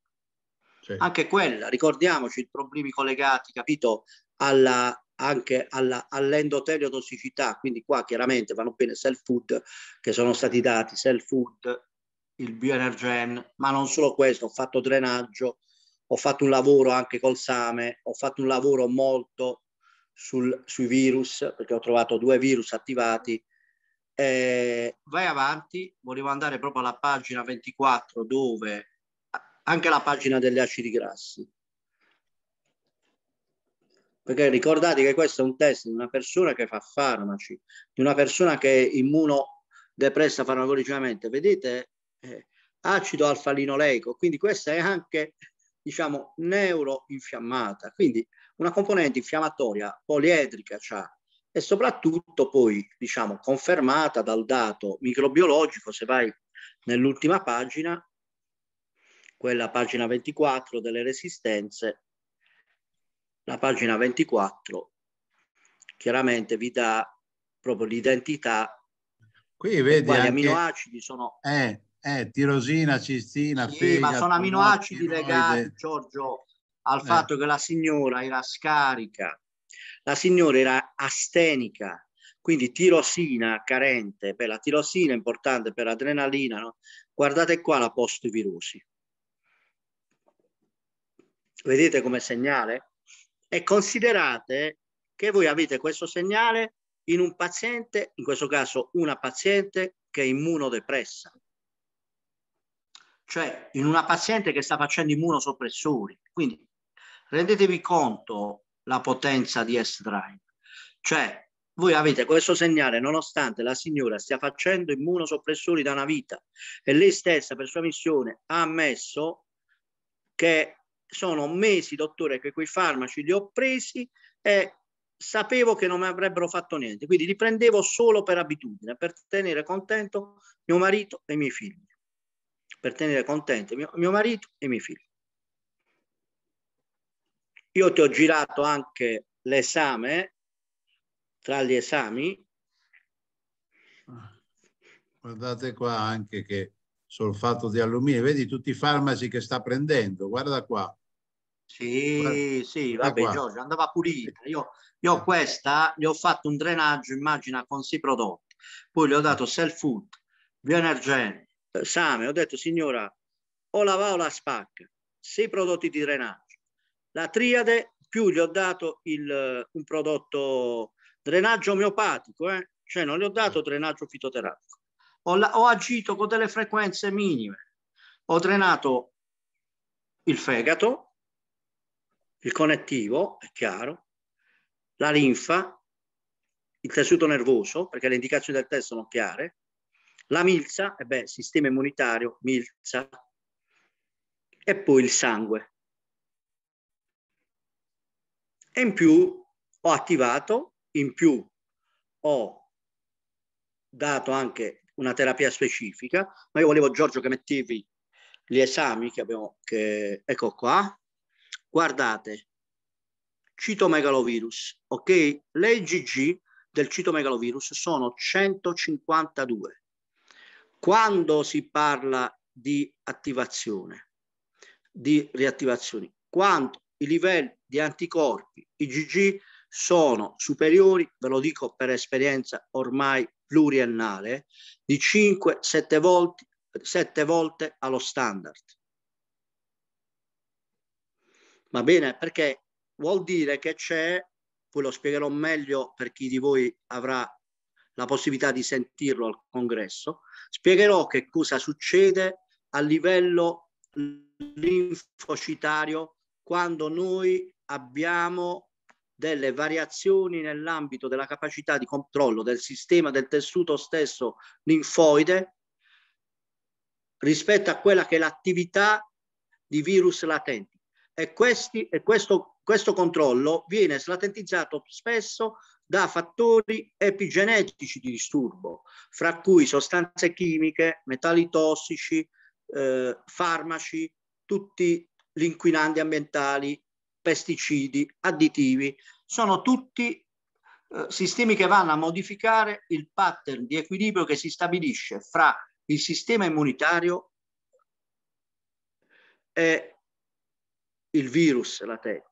Sì. Anche quella, ricordiamoci i problemi collegati, capito, alla, anche alla, all'endoteliotossicità, quindi qua chiaramente vanno bene self food che sono stati dati, self food, il bioenergen, ma non solo questo, ho fatto drenaggio, ho fatto un lavoro anche col same, ho fatto un lavoro molto sul, sui virus, perché ho trovato due virus attivati. Eh, vai avanti, volevo andare proprio alla pagina 24 dove anche la pagina degli acidi grassi. Perché ricordate che questo è un test di una persona che fa farmaci, di una persona che è immunodepressa farmacologicamente. Vedete eh, acido alfa-linoleico, quindi questa è anche, diciamo, neuroinfiammata, quindi una componente infiammatoria poliedrica c'ha e soprattutto poi, diciamo, confermata dal dato microbiologico, se vai nell'ultima pagina, quella pagina 24 delle resistenze, la pagina 24 chiaramente vi dà proprio l'identità Qui vedi gli aminoacidi sono eh, eh, tirosina, cistina, sì, fegato, ma sono aminoacidi legati, Giorgio, al eh. fatto che la signora era scarica, la signora era astenica, quindi tirosina carente, per la tirosina è importante per l'adrenalina, no? guardate qua la post-virusi. Vedete come segnale? E considerate che voi avete questo segnale in un paziente, in questo caso una paziente che è immunodepressa cioè in una paziente che sta facendo immunosoppressori. Quindi rendetevi conto la potenza di S-Drive. Cioè voi avete questo segnale nonostante la signora stia facendo immunosoppressori da una vita e lei stessa per sua missione ha ammesso che sono mesi, dottore, che quei farmaci li ho presi e sapevo che non mi avrebbero fatto niente, quindi li prendevo solo per abitudine, per tenere contento mio marito e i miei figli per tenere contente mio, mio marito e i miei figli. Io ti ho girato anche l'esame, tra gli esami. Ah, guardate qua anche che solfato di alluminio, vedi tutti i farmaci che sta prendendo, guarda qua. Sì, guarda, sì, vabbè qua. Giorgio, andava pulita. Io, io questa gli ho fatto un drenaggio, immagina, con si prodotti. Poi gli ho dato self food, bioenergene, eh, same, ho detto signora o la va o la spacca, sei prodotti di drenaggio. La triade più gli ho dato il, un prodotto drenaggio omeopatico, eh? cioè non gli ho dato drenaggio fitoterapico. Ho, ho agito con delle frequenze minime. Ho drenato il fegato, il connettivo, è chiaro, la linfa, il tessuto nervoso, perché le indicazioni del test sono chiare, la milza, e eh beh, sistema immunitario, milza, e poi il sangue. E in più ho attivato, in più ho dato anche una terapia specifica, ma io volevo Giorgio che mettevi gli esami che abbiamo, che, ecco qua, guardate, citomegalovirus, ok? Le IgG del citomegalovirus sono 152 quando si parla di attivazione, di riattivazione, quando i livelli di anticorpi IgG sono superiori, ve lo dico per esperienza ormai pluriennale, di 5-7 volte, 7 volte allo standard. Va bene, perché vuol dire che c'è, poi lo spiegherò meglio per chi di voi avrà la possibilità di sentirlo al congresso, spiegherò che cosa succede a livello linfocitario quando noi abbiamo delle variazioni nell'ambito della capacità di controllo del sistema del tessuto stesso linfoide rispetto a quella che è l'attività di virus latenti. E, questi, e questo, questo controllo viene slatentizzato spesso da fattori epigenetici di disturbo, fra cui sostanze chimiche, metalli tossici, eh, farmaci, tutti gli inquinanti ambientali, pesticidi, additivi, sono tutti eh, sistemi che vanno a modificare il pattern di equilibrio che si stabilisce fra il sistema immunitario e il virus latente.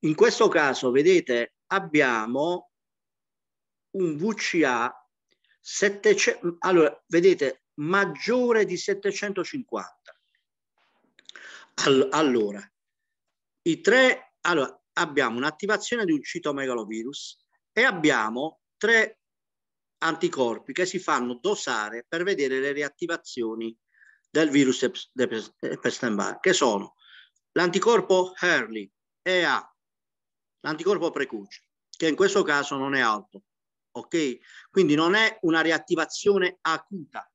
In questo caso, vedete, abbiamo un VCA 700, allora vedete maggiore di 750. All, allora, i tre, allora abbiamo un'attivazione di un citomegalovirus e abbiamo tre anticorpi che si fanno dosare per vedere le riattivazioni del virus Epstein-Barr, che sono l'anticorpo Hurley EA l'anticorpo precoce, che in questo caso non è alto. ok? Quindi non è una riattivazione acuta.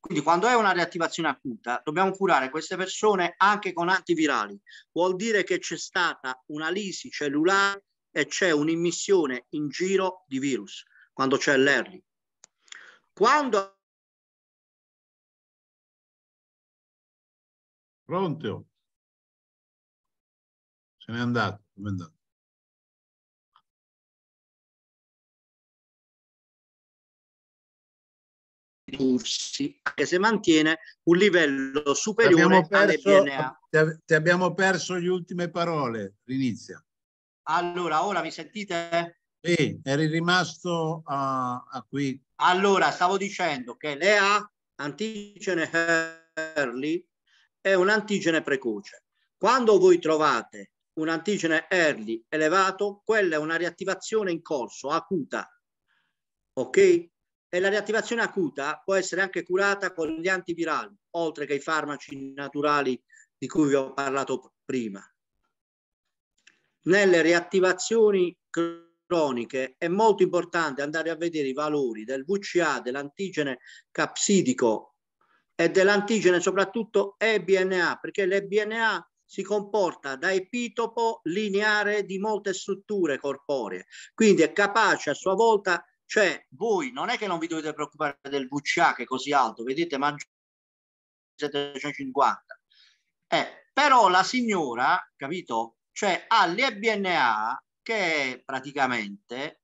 Quindi quando è una riattivazione acuta dobbiamo curare queste persone anche con antivirali. Vuol dire che c'è stata una lisi cellulare e c'è un'immissione in giro di virus quando c'è l'ERLI. Quando... Pronto? Se n'è andato. Se n'è andato. ridursi, anche se mantiene un livello superiore alle BNA. Ti abbiamo perso le ultime parole, rinizia. Allora, ora mi sentite? Sì, eri rimasto a, a qui. Allora, stavo dicendo che l'EA, antigene early, è un antigene precoce. Quando voi trovate un antigene early elevato, quella è una riattivazione in corso, acuta. Ok? e la riattivazione acuta può essere anche curata con gli antivirali, oltre che i farmaci naturali di cui vi ho parlato prima. Nelle riattivazioni croniche è molto importante andare a vedere i valori del VCA, dell'antigene capsidico e dell'antigene soprattutto EBNA, perché l'EBNA si comporta da epitopo lineare di molte strutture corporee, quindi è capace a sua volta di cioè, voi non è che non vi dovete preoccupare del VCA che è così alto, vedete, mangia 750. Eh, però la signora, capito? Cioè, ha l'EBNA che è praticamente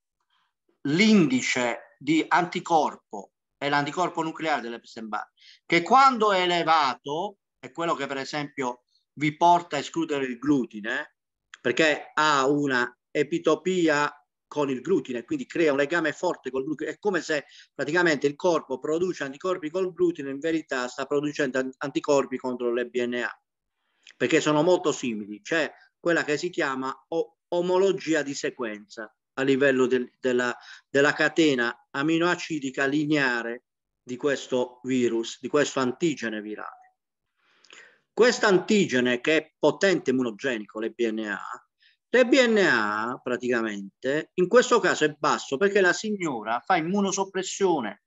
l'indice di anticorpo, è l'anticorpo nucleare dell'Epstein-Barr, che quando è elevato, è quello che per esempio vi porta a escludere il glutine, perché ha una epitopia con il glutine, quindi crea un legame forte col glutine. È come se praticamente il corpo produce anticorpi col glutine, in verità sta producendo anticorpi contro l'EBNA, perché sono molto simili. C'è quella che si chiama omologia di sequenza a livello del, della, della catena aminoacidica lineare di questo virus, di questo antigene virale. Questo antigene che è potente immunogenico, l'EBNA, TBNA praticamente in questo caso è basso perché la signora fa immunosoppressione.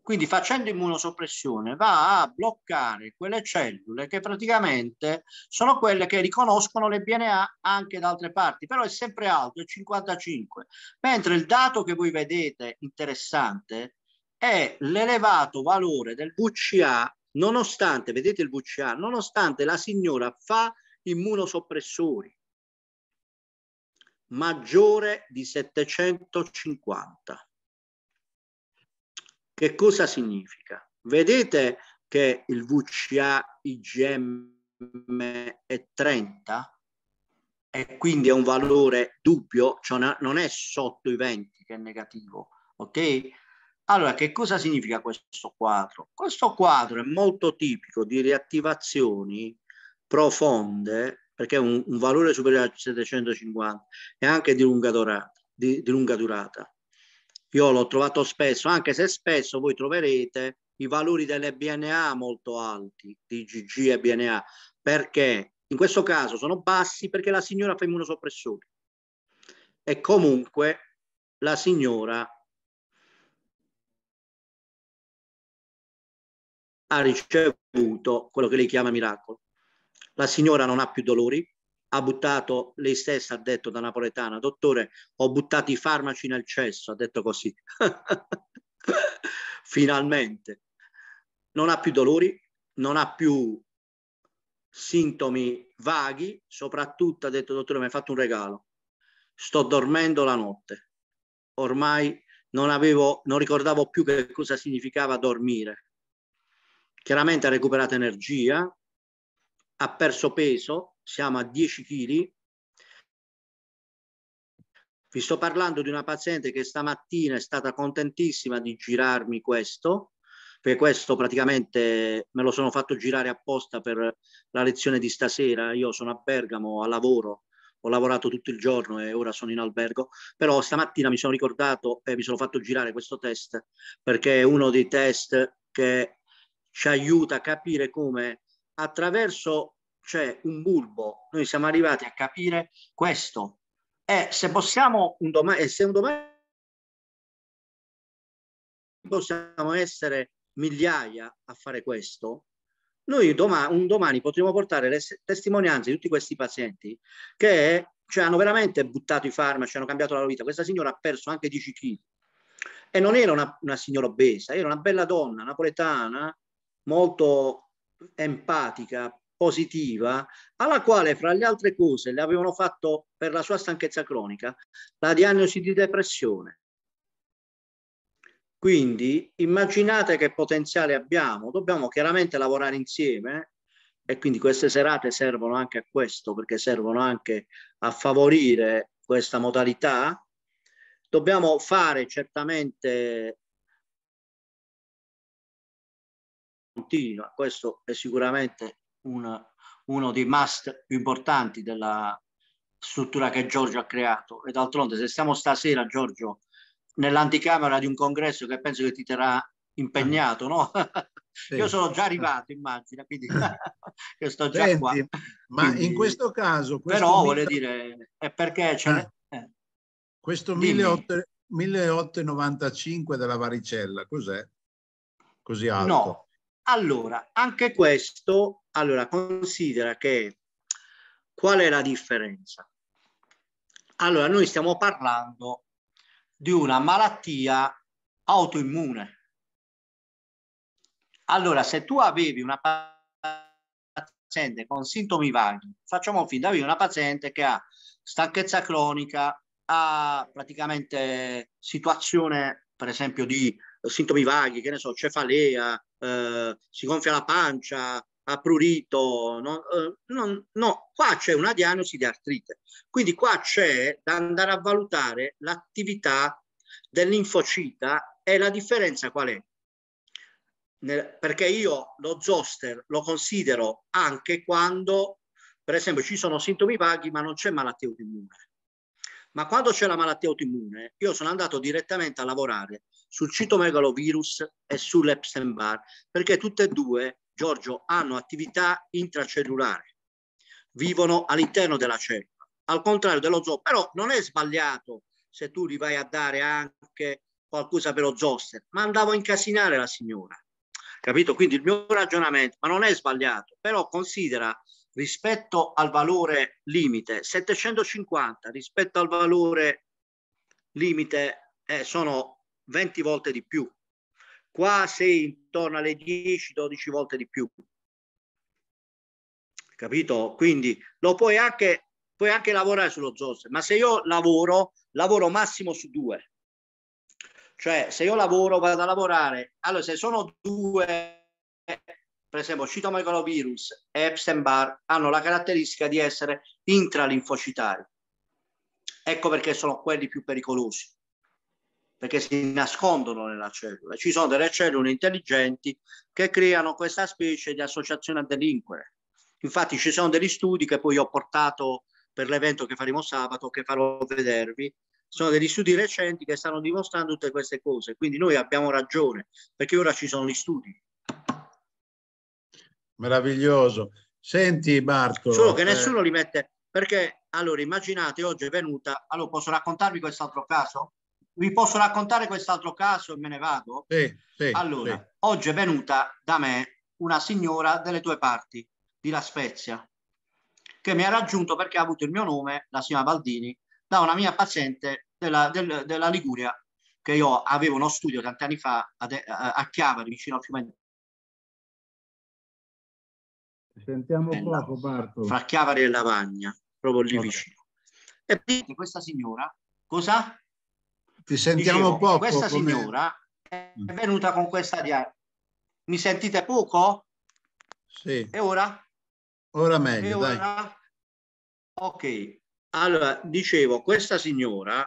Quindi facendo immunosoppressione va a bloccare quelle cellule che praticamente sono quelle che riconoscono le BNA anche da altre parti, però è sempre alto, è 55. Mentre il dato che voi vedete interessante è l'elevato valore del VCA nonostante, vedete il VCA, nonostante la signora fa immunosoppressori maggiore di 750. Che cosa significa? Vedete che il VCA IGM è 30 e quindi è un valore dubbio, cioè non è sotto i 20 che è negativo, ok? Allora, che cosa significa questo quadro? Questo quadro è molto tipico di riattivazioni profonde perché è un, un valore superiore a 750 e anche di lunga durata. Di, di lunga durata. Io l'ho trovato spesso, anche se spesso voi troverete i valori delle BNA molto alti, di GG e BNA, perché in questo caso sono bassi perché la signora fa immunosoppressore e comunque la signora ha ricevuto quello che lei chiama miracolo. La signora non ha più dolori, ha buttato, lei stessa ha detto da napoletana, dottore, ho buttato i farmaci nel cesso, ha detto così. Finalmente. Non ha più dolori, non ha più sintomi vaghi, soprattutto ha detto dottore mi hai fatto un regalo, sto dormendo la notte, ormai non, avevo, non ricordavo più che cosa significava dormire. Chiaramente ha recuperato energia, ha perso peso, siamo a 10 kg. Vi sto parlando di una paziente che stamattina è stata contentissima di girarmi questo, perché questo praticamente me lo sono fatto girare apposta per la lezione di stasera. Io sono a Bergamo a lavoro, ho lavorato tutto il giorno e ora sono in albergo, però stamattina mi sono ricordato e mi sono fatto girare questo test perché è uno dei test che ci aiuta a capire come attraverso cioè, un bulbo noi siamo arrivati a capire questo. E se possiamo un domani, se un domani possiamo essere migliaia a fare questo, noi domani, un domani potremo portare le testimonianze di tutti questi pazienti che cioè, hanno veramente buttato i farmaci, hanno cambiato la loro vita. Questa signora ha perso anche 10 kg e non era una, una signora obesa, era una bella donna napoletana molto empatica, positiva, alla quale fra le altre cose le avevano fatto per la sua stanchezza cronica la diagnosi di depressione. Quindi immaginate che potenziale abbiamo, dobbiamo chiaramente lavorare insieme e quindi queste serate servono anche a questo perché servono anche a favorire questa modalità. Dobbiamo fare certamente continua. Questo è sicuramente una, uno dei must più importanti della struttura che Giorgio ha creato. E d'altronde, se stiamo stasera, Giorgio, nell'anticamera di un congresso che penso che ti terrà impegnato, no? Sì. Io sono già arrivato, immagina, quindi io sto già Senti, qua. Ma quindi... in questo caso... Questo però, 1000... vuole dire, è perché... Ah. Eh. Questo 1895 della varicella, cos'è? Così alto? No, allora, anche questo, allora, considera che qual è la differenza? Allora, noi stiamo parlando di una malattia autoimmune. Allora, se tu avevi una paziente con sintomi vaghi, facciamo finta, avevi una paziente che ha stanchezza cronica, ha praticamente situazione, per esempio, di sintomi vaghi, che ne so, cefalea, eh, si gonfia la pancia, ha prurito, no? Eh, no, no, qua c'è una diagnosi di artrite. Quindi qua c'è da andare a valutare l'attività dell'infocita e la differenza qual è? Nel, perché io lo zoster lo considero anche quando, per esempio, ci sono sintomi vaghi ma non c'è malattia autoimmune. Ma quando c'è la malattia autoimmune, io sono andato direttamente a lavorare sul citomegalovirus e sull'Epstein-Barr, perché tutte e due, Giorgio, hanno attività intracellulare, vivono all'interno della cellula, al contrario dello zoo. Però non è sbagliato se tu gli vai a dare anche qualcosa per lo zoster, ma andavo a incasinare la signora, capito? Quindi il mio ragionamento, ma non è sbagliato, però considera rispetto al valore limite 750 rispetto al valore limite eh, sono 20 volte di più qua sei intorno alle 10 12 volte di più capito quindi lo puoi anche puoi anche lavorare sullo ZOS ma se io lavoro lavoro massimo su due cioè se io lavoro vado a lavorare allora se sono due per esempio citomegalovirus e Epstein-Barr hanno la caratteristica di essere intralinfocitari. Ecco perché sono quelli più pericolosi, perché si nascondono nella cellula. Ci sono delle cellule intelligenti che creano questa specie di associazione a delinquere. Infatti ci sono degli studi che poi ho portato per l'evento che faremo sabato, che farò vedervi, sono degli studi recenti che stanno dimostrando tutte queste cose, quindi noi abbiamo ragione, perché ora ci sono gli studi. Meraviglioso. Senti Marco. Solo che eh... nessuno li mette, perché allora immaginate oggi è venuta, allora posso raccontarvi quest'altro caso? Vi posso raccontare quest'altro caso e me ne vado? Sì, sì, allora, sì. oggi è venuta da me una signora delle tue parti, di La Spezia, che mi ha raggiunto perché ha avuto il mio nome, la signora Baldini, da una mia paziente della, del, della Liguria, che io avevo uno studio tanti anni fa a, De, a Chiavari, vicino al fiume Sentiamo Bella. Eh, poco, Bartolo. Fa chiavare la lavagna, proprio lì okay. vicino. E vedete questa signora, cosa? Ti sentiamo Dicevo, poco. Questa come... signora è mm. venuta con questa diaria. Mi sentite poco? Sì. E ora? Ora meglio, ora... dai. Ok. Allora, dicevo, questa signora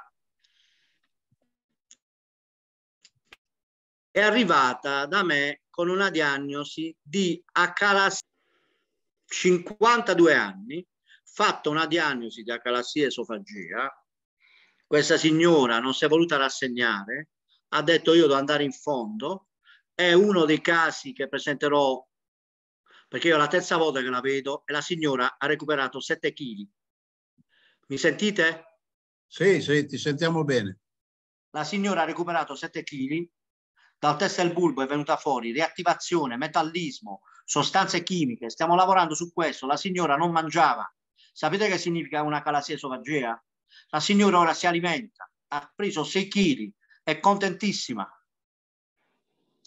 è arrivata da me con una diagnosi di acalasia 52 anni, fatta una diagnosi di acalassia esofagia, questa signora non si è voluta rassegnare, ha detto io devo andare in fondo, è uno dei casi che presenterò perché io è la terza volta che la vedo e la signora ha recuperato 7 kg. Mi sentite? Sì, sì, ti sentiamo bene. La signora ha recuperato 7 kg, dal test del bulbo è venuta fuori riattivazione, metallismo, sostanze chimiche, stiamo lavorando su questo, la signora non mangiava. Sapete che significa una calasia esofagea? La signora ora si alimenta, ha preso 6 kg, è contentissima.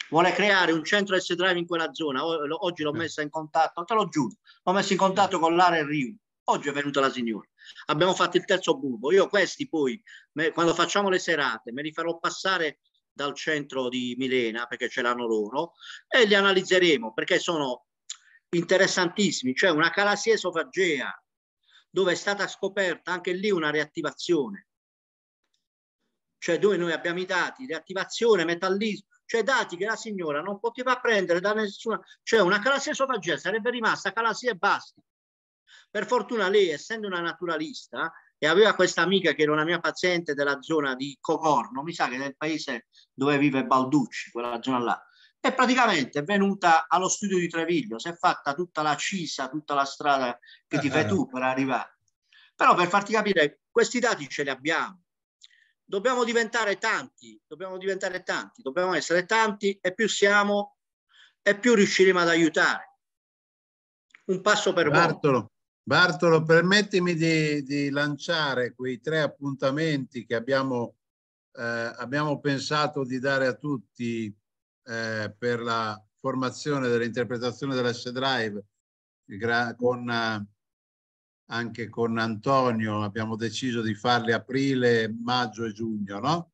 Vuole creare un centro S-Drive in quella zona. Oggi l'ho eh. messa in contatto, te lo giuro, l'ho messa in contatto con l'area Rio. Oggi è venuta la signora. Abbiamo fatto il terzo bulbo. Io questi poi, me, quando facciamo le serate, me li farò passare dal centro di Milena, perché ce l'hanno loro, e li analizzeremo perché sono interessantissimi. C'è cioè una calassia esofagea dove è stata scoperta anche lì una reattivazione, cioè dove noi abbiamo i dati, reattivazione, metallismo, cioè dati che la signora non poteva prendere da nessuna, cioè una calassia esofagea sarebbe rimasta calassia e basta. Per fortuna lei, essendo una naturalista, e aveva questa amica che era una mia paziente della zona di Cocorno, mi sa che nel paese dove vive Balducci, quella zona là. E praticamente è venuta allo studio di Treviglio, si è fatta tutta la cisa, tutta la strada che ti fai ah, ah. tu per arrivare. Però per farti capire, questi dati ce li abbiamo. Dobbiamo diventare tanti, dobbiamo diventare tanti, dobbiamo essere tanti e più siamo e più riusciremo ad aiutare. Un passo per Bartolo. volta. Bartolo, permettimi di, di, lanciare quei tre appuntamenti che abbiamo, eh, abbiamo pensato di dare a tutti eh, per la formazione dell'interpretazione dell'S Drive con, eh, anche con Antonio. Abbiamo deciso di farli aprile, maggio e giugno, no?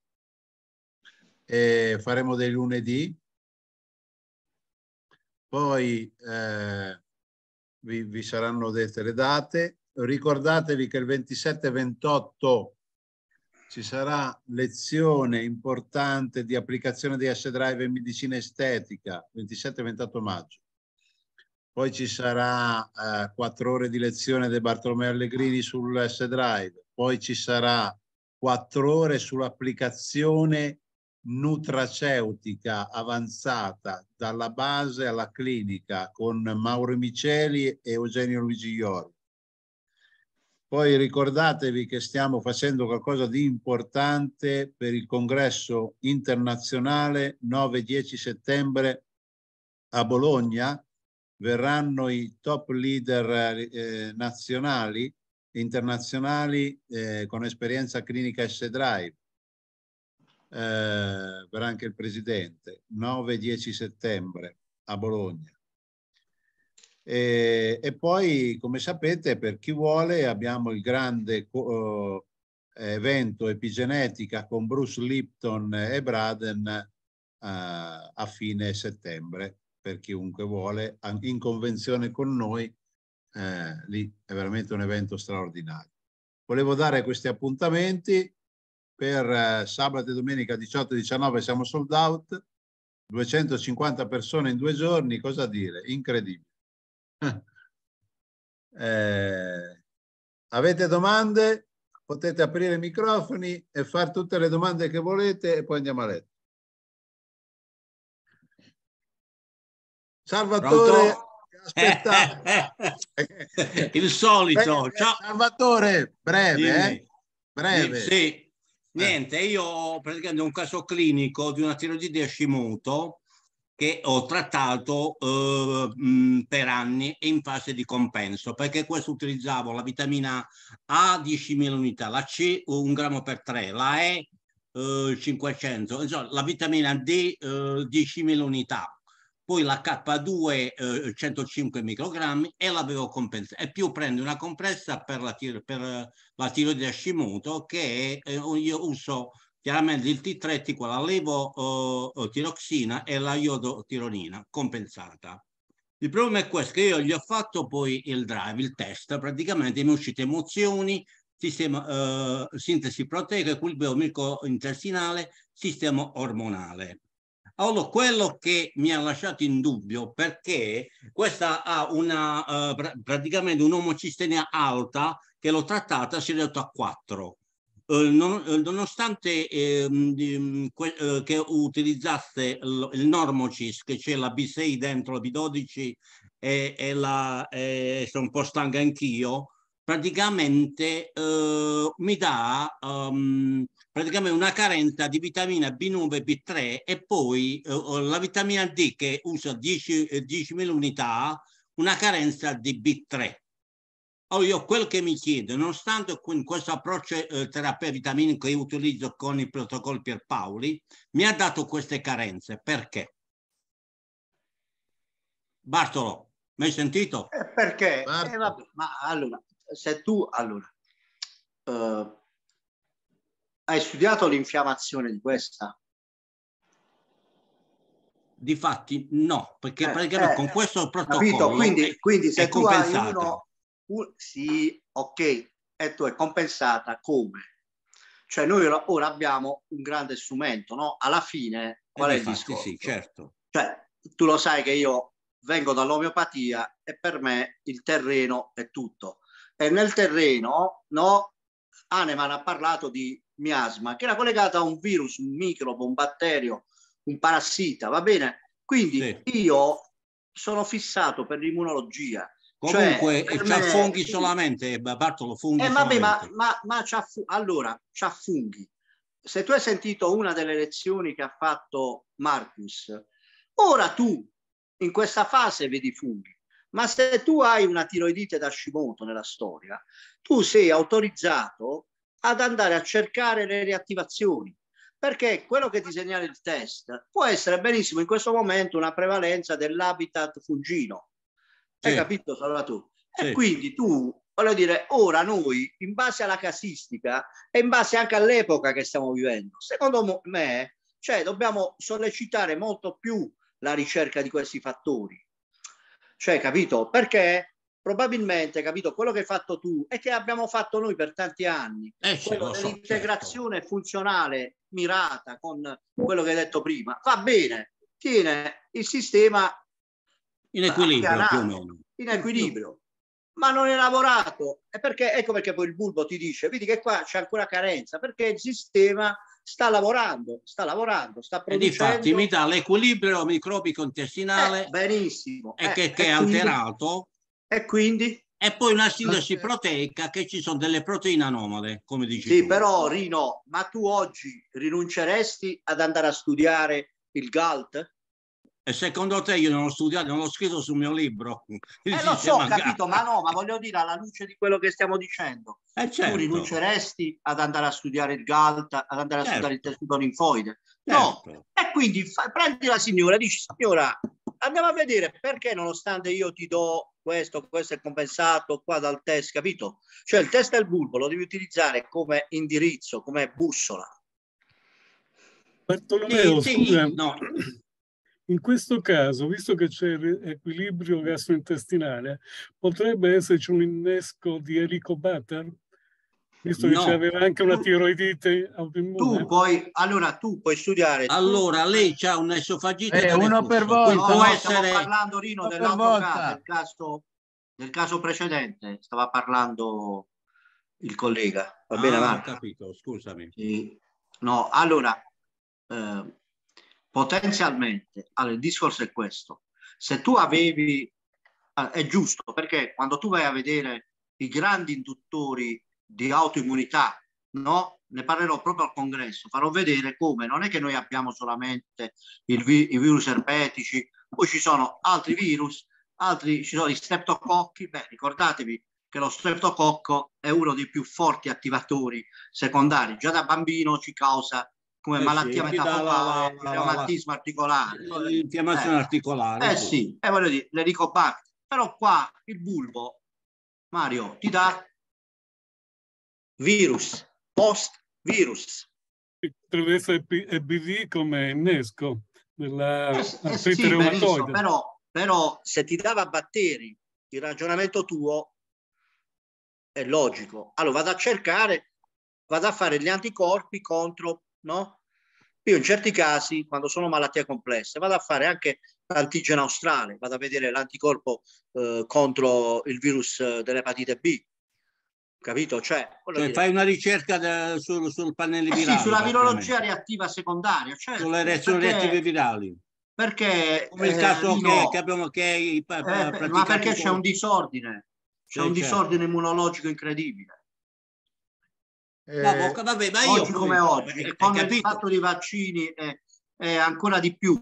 E faremo dei lunedì. Poi eh, vi, vi saranno dette le date. Ricordatevi che il 27 e 28 ci sarà lezione importante di applicazione di S-Drive in medicina estetica, 27-28 e maggio. Poi ci sarà eh, quattro ore di lezione di Bartolomeo Allegrini sull'S-Drive. Poi ci sarà quattro ore sull'applicazione nutraceutica avanzata dalla base alla clinica con Mauro Miceli e Eugenio Luigi Iori. Poi ricordatevi che stiamo facendo qualcosa di importante per il congresso internazionale 9-10 settembre a Bologna. Verranno i top leader eh, nazionali e internazionali eh, con esperienza clinica S-Drive eh, verrà anche il presidente, 9-10 settembre a Bologna. E, e, poi, come sapete, per chi vuole, abbiamo il grande eh, evento epigenetica con Bruce Lipton e Braden eh, a fine settembre, per chiunque vuole, in convenzione con noi. Eh, lì è veramente un evento straordinario. Volevo dare questi appuntamenti per eh, sabato e domenica 18 e 19 siamo sold out, 250 persone in due giorni, cosa dire? Incredibile. eh, avete domande? Potete aprire i microfoni e fare tutte le domande che volete e poi andiamo a letto. Salvatore, aspetta. Il solito. Breve, Ciao. Salvatore, breve, eh? breve. Sì. Eh. Niente, io ho praticamente un caso clinico di una tiroide a Shimoto che ho trattato eh, mm, per anni in fase di compenso, perché questo utilizzavo la vitamina A 10.000 unità, la C 1 grammo per 3, la E eh, 500, insomma, la vitamina D eh, 10.000 unità poi la K2 eh, 105 microgrammi e l'avevo compensata. E più prendo una compressa per la, tir- per eh, la tiroide Hashimoto che è, eh, io uso chiaramente il T3, T4, la levo eh, eh e la iodotironina compensata. Il problema è questo, che io gli ho fatto poi il drive, il test, praticamente mi sono uscite emozioni, sistema, eh, sintesi proteica, equilibrio microintestinale, sistema ormonale allora, quello che mi ha lasciato in dubbio perché questa ha una, eh, pr- praticamente un'omocistenia alta che l'ho trattata si è ridotto a 4. Eh, non, eh, nonostante ehm, mm, que- eh, che utilizzasse l- il normocis, che c'è la B6 dentro, la B12 e, e la, sono un po' stanca anch'io, praticamente eh, mi dà um, praticamente una carenza di vitamina B9 e B3 e poi eh, la vitamina D che usa 10.000 10 eh, unità, una carenza di B3. Allora io quel che mi chiedo, nonostante questo approccio eh, terapia vitaminico che utilizzo con il protocollo Pierpaoli, mi ha dato queste carenze. Perché? Bartolo, mi hai sentito? Eh perché? Eh, vabbè, ma allora, se tu allora eh, hai studiato l'infiammazione di questa? Difatti no, perché eh, praticamente eh, con eh, questo protocollo capito? Quindi, è, quindi se tu hai uno, un, sì, ok, e tu è compensata come? Cioè noi ora abbiamo un grande strumento, no? Alla fine eh, qual è infatti, il discorso? Sì, certo. Cioè, tu lo sai che io vengo dall'omeopatia e per me il terreno è tutto e nel terreno no, Hahnemann ha parlato di miasma che era collegata a un virus, un microbo, un batterio, un parassita, va bene? Quindi sì. io sono fissato per l'immunologia. Cioè Comunque, cioè, c'ha me... funghi solamente, eh, Bartolo, funghi eh, vabbè, ma, ma, ma c'ha fu... allora, c'ha funghi. Se tu hai sentito una delle lezioni che ha fatto Marcus, ora tu in questa fase vedi funghi. Ma se tu hai una tiroidite da Shimoto nella storia, tu sei autorizzato ad andare a cercare le riattivazioni, perché quello che ti segnala il test può essere benissimo in questo momento una prevalenza dell'habitat fungino. Sì. Hai capito, Salvatore? Sì. E quindi tu, voglio dire, ora noi, in base alla casistica e in base anche all'epoca che stiamo vivendo, secondo me, cioè, dobbiamo sollecitare molto più la ricerca di questi fattori cioè, capito? Perché probabilmente, capito, quello che hai fatto tu e che abbiamo fatto noi per tanti anni, eh, quello so, dell'integrazione certo. funzionale mirata con quello che hai detto prima, va bene, tiene il sistema in equilibrio, più o meno. in equilibrio ma non è lavorato. E perché, ecco perché poi il bulbo ti dice, vedi che qua c'è ancora carenza, perché il sistema sta lavorando, sta lavorando, sta producendo. E infatti mi dà l'equilibrio microbico-intestinale eh, benissimo, e eh, che, che e è quindi, alterato. E quindi? E poi una sintesi proteica che ci sono delle proteine anomale, come dici Sì, tu. però Rino, ma tu oggi rinunceresti ad andare a studiare il GALT? E secondo te io non ho studiato, non ho scritto sul mio libro. Il eh lo so, ho capito, ma no, ma voglio dire alla luce di quello che stiamo dicendo. Eh certo. Tu rinunceresti ad andare a studiare il GALT, ad andare a certo. studiare il certo. tessuto linfoide? Certo. No. E quindi fa, prendi la signora e dici, signora, andiamo a vedere perché nonostante io ti do questo, questo è compensato qua dal test, capito? Cioè il test del bulbo lo devi utilizzare come indirizzo, come bussola. Bartolomeo, sì, sì, no. In questo caso, visto che c'è equilibrio gastrointestinale, potrebbe esserci un innesco di elicobatter? Visto no. che aveva anche una tiroidite autoimmune. Tu puoi, allora, tu puoi studiare. Allora, lei ha un'esofagite. Eh, uno per volta. No, può essere... Stavo parlando, Rino, del caso, del caso precedente. Stava parlando il collega. Ah, va bene, ah, capito, scusami. Sì. No, allora, eh, potenzialmente allora, il discorso è questo se tu avevi ah, è giusto perché quando tu vai a vedere i grandi induttori di autoimmunità no ne parlerò proprio al congresso farò vedere come non è che noi abbiamo solamente vi, i virus erpetici poi ci sono altri virus altri ci sono gli streptococchi beh ricordatevi che lo streptococco è uno dei più forti attivatori secondari già da bambino ci causa come eh malattia sì, metafopale, reumatismo articolare. L'infiammazione eh. articolare. Eh sì, e eh, voglio dire, le dico back. Però qua il bulbo, Mario, ti dà virus, post-virus. Potrebbe essere EBV come innesco della eh, eh sì, reumatoide. Però, però se ti dava batteri, il ragionamento tuo è logico. Allora vado a cercare, vado a fare gli anticorpi contro no? Io in certi casi, quando sono malattie complesse, vado a fare anche l'antigeno australe, vado a vedere l'anticorpo eh, contro il virus eh, dell'epatite B, capito? Cioè, cioè fai una ricerca da, sul, sul, pannello eh virale. Sì, sulla virologia reattiva secondaria. Cioè, Sulle reazioni perché, reattive virali. Perché... Come il eh, caso eh, che, no. che, abbiamo che... Eh, eh, ma perché c'è un disordine, c'è un certo. disordine immunologico incredibile. La bocca, eh, vabbè, ma io oggi come oggi, con il fatto di vaccini è, è ancora di più.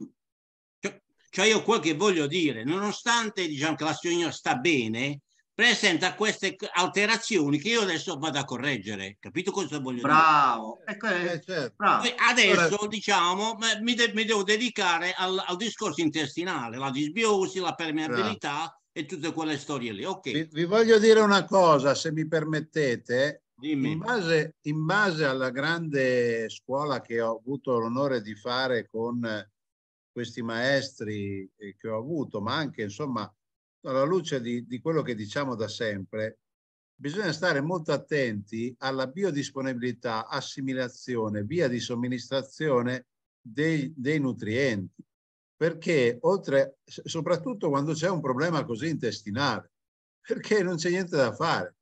Cioè, cioè io quel che voglio dire, nonostante diciamo che la signora sta bene, presenta queste alterazioni che io adesso vado a correggere, capito cosa voglio bravo. dire? Eh, certo. Bravo. Adesso Ora... diciamo mi, de- mi, devo dedicare al-, al, discorso intestinale, la disbiosi, la permeabilità bravo. e tutte quelle storie lì. ok? Vi, vi voglio dire una cosa, se mi permettete, Dimmi. In base, in base alla grande scuola che ho avuto l'onore di fare con eh, questi maestri eh, che ho avuto, ma anche insomma alla luce di, di quello che diciamo da sempre, bisogna stare molto attenti alla biodisponibilità, assimilazione, via di somministrazione dei, dei nutrienti, perché oltre, soprattutto quando c'è un problema così intestinale, perché non c'è niente da fare.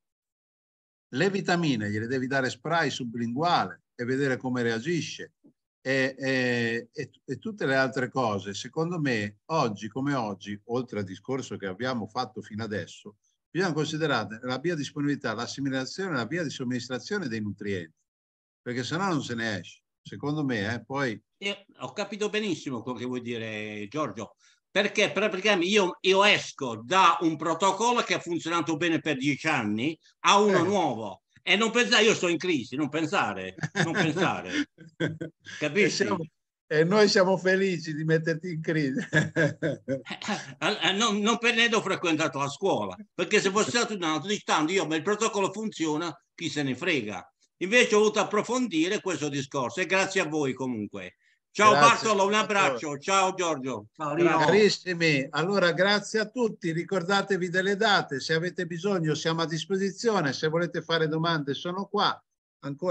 Le vitamine gliele devi dare spray sublinguale e vedere come reagisce e, e, e, e tutte le altre cose. Secondo me oggi come oggi, oltre al discorso che abbiamo fatto fino adesso, bisogna considerare la biodisponibilità, l'assimilazione la via di somministrazione dei nutrienti, perché sennò non se ne esce, secondo me. Eh, poi... Io ho capito benissimo quello che vuoi dire Giorgio, perché praticamente io, io, esco da un protocollo che ha funzionato bene per dieci anni a uno eh. nuovo e non pensare, io sto in crisi, non pensare, non pensare, capisci? E, siamo, e, noi siamo felici di metterti in crisi. Eh, non, non per niente ho frequentato la scuola, perché se fossi stato un altro, tanto io, ma il protocollo funziona, chi se ne frega. Invece ho voluto approfondire questo discorso e grazie a voi comunque. Ciao grazie. Bartolo, un abbraccio. Ciao Giorgio. Ciao, Carissimi, allora grazie a tutti. Ricordatevi delle date. Se avete bisogno siamo a disposizione. Se volete fare domande sono qua. Ancora.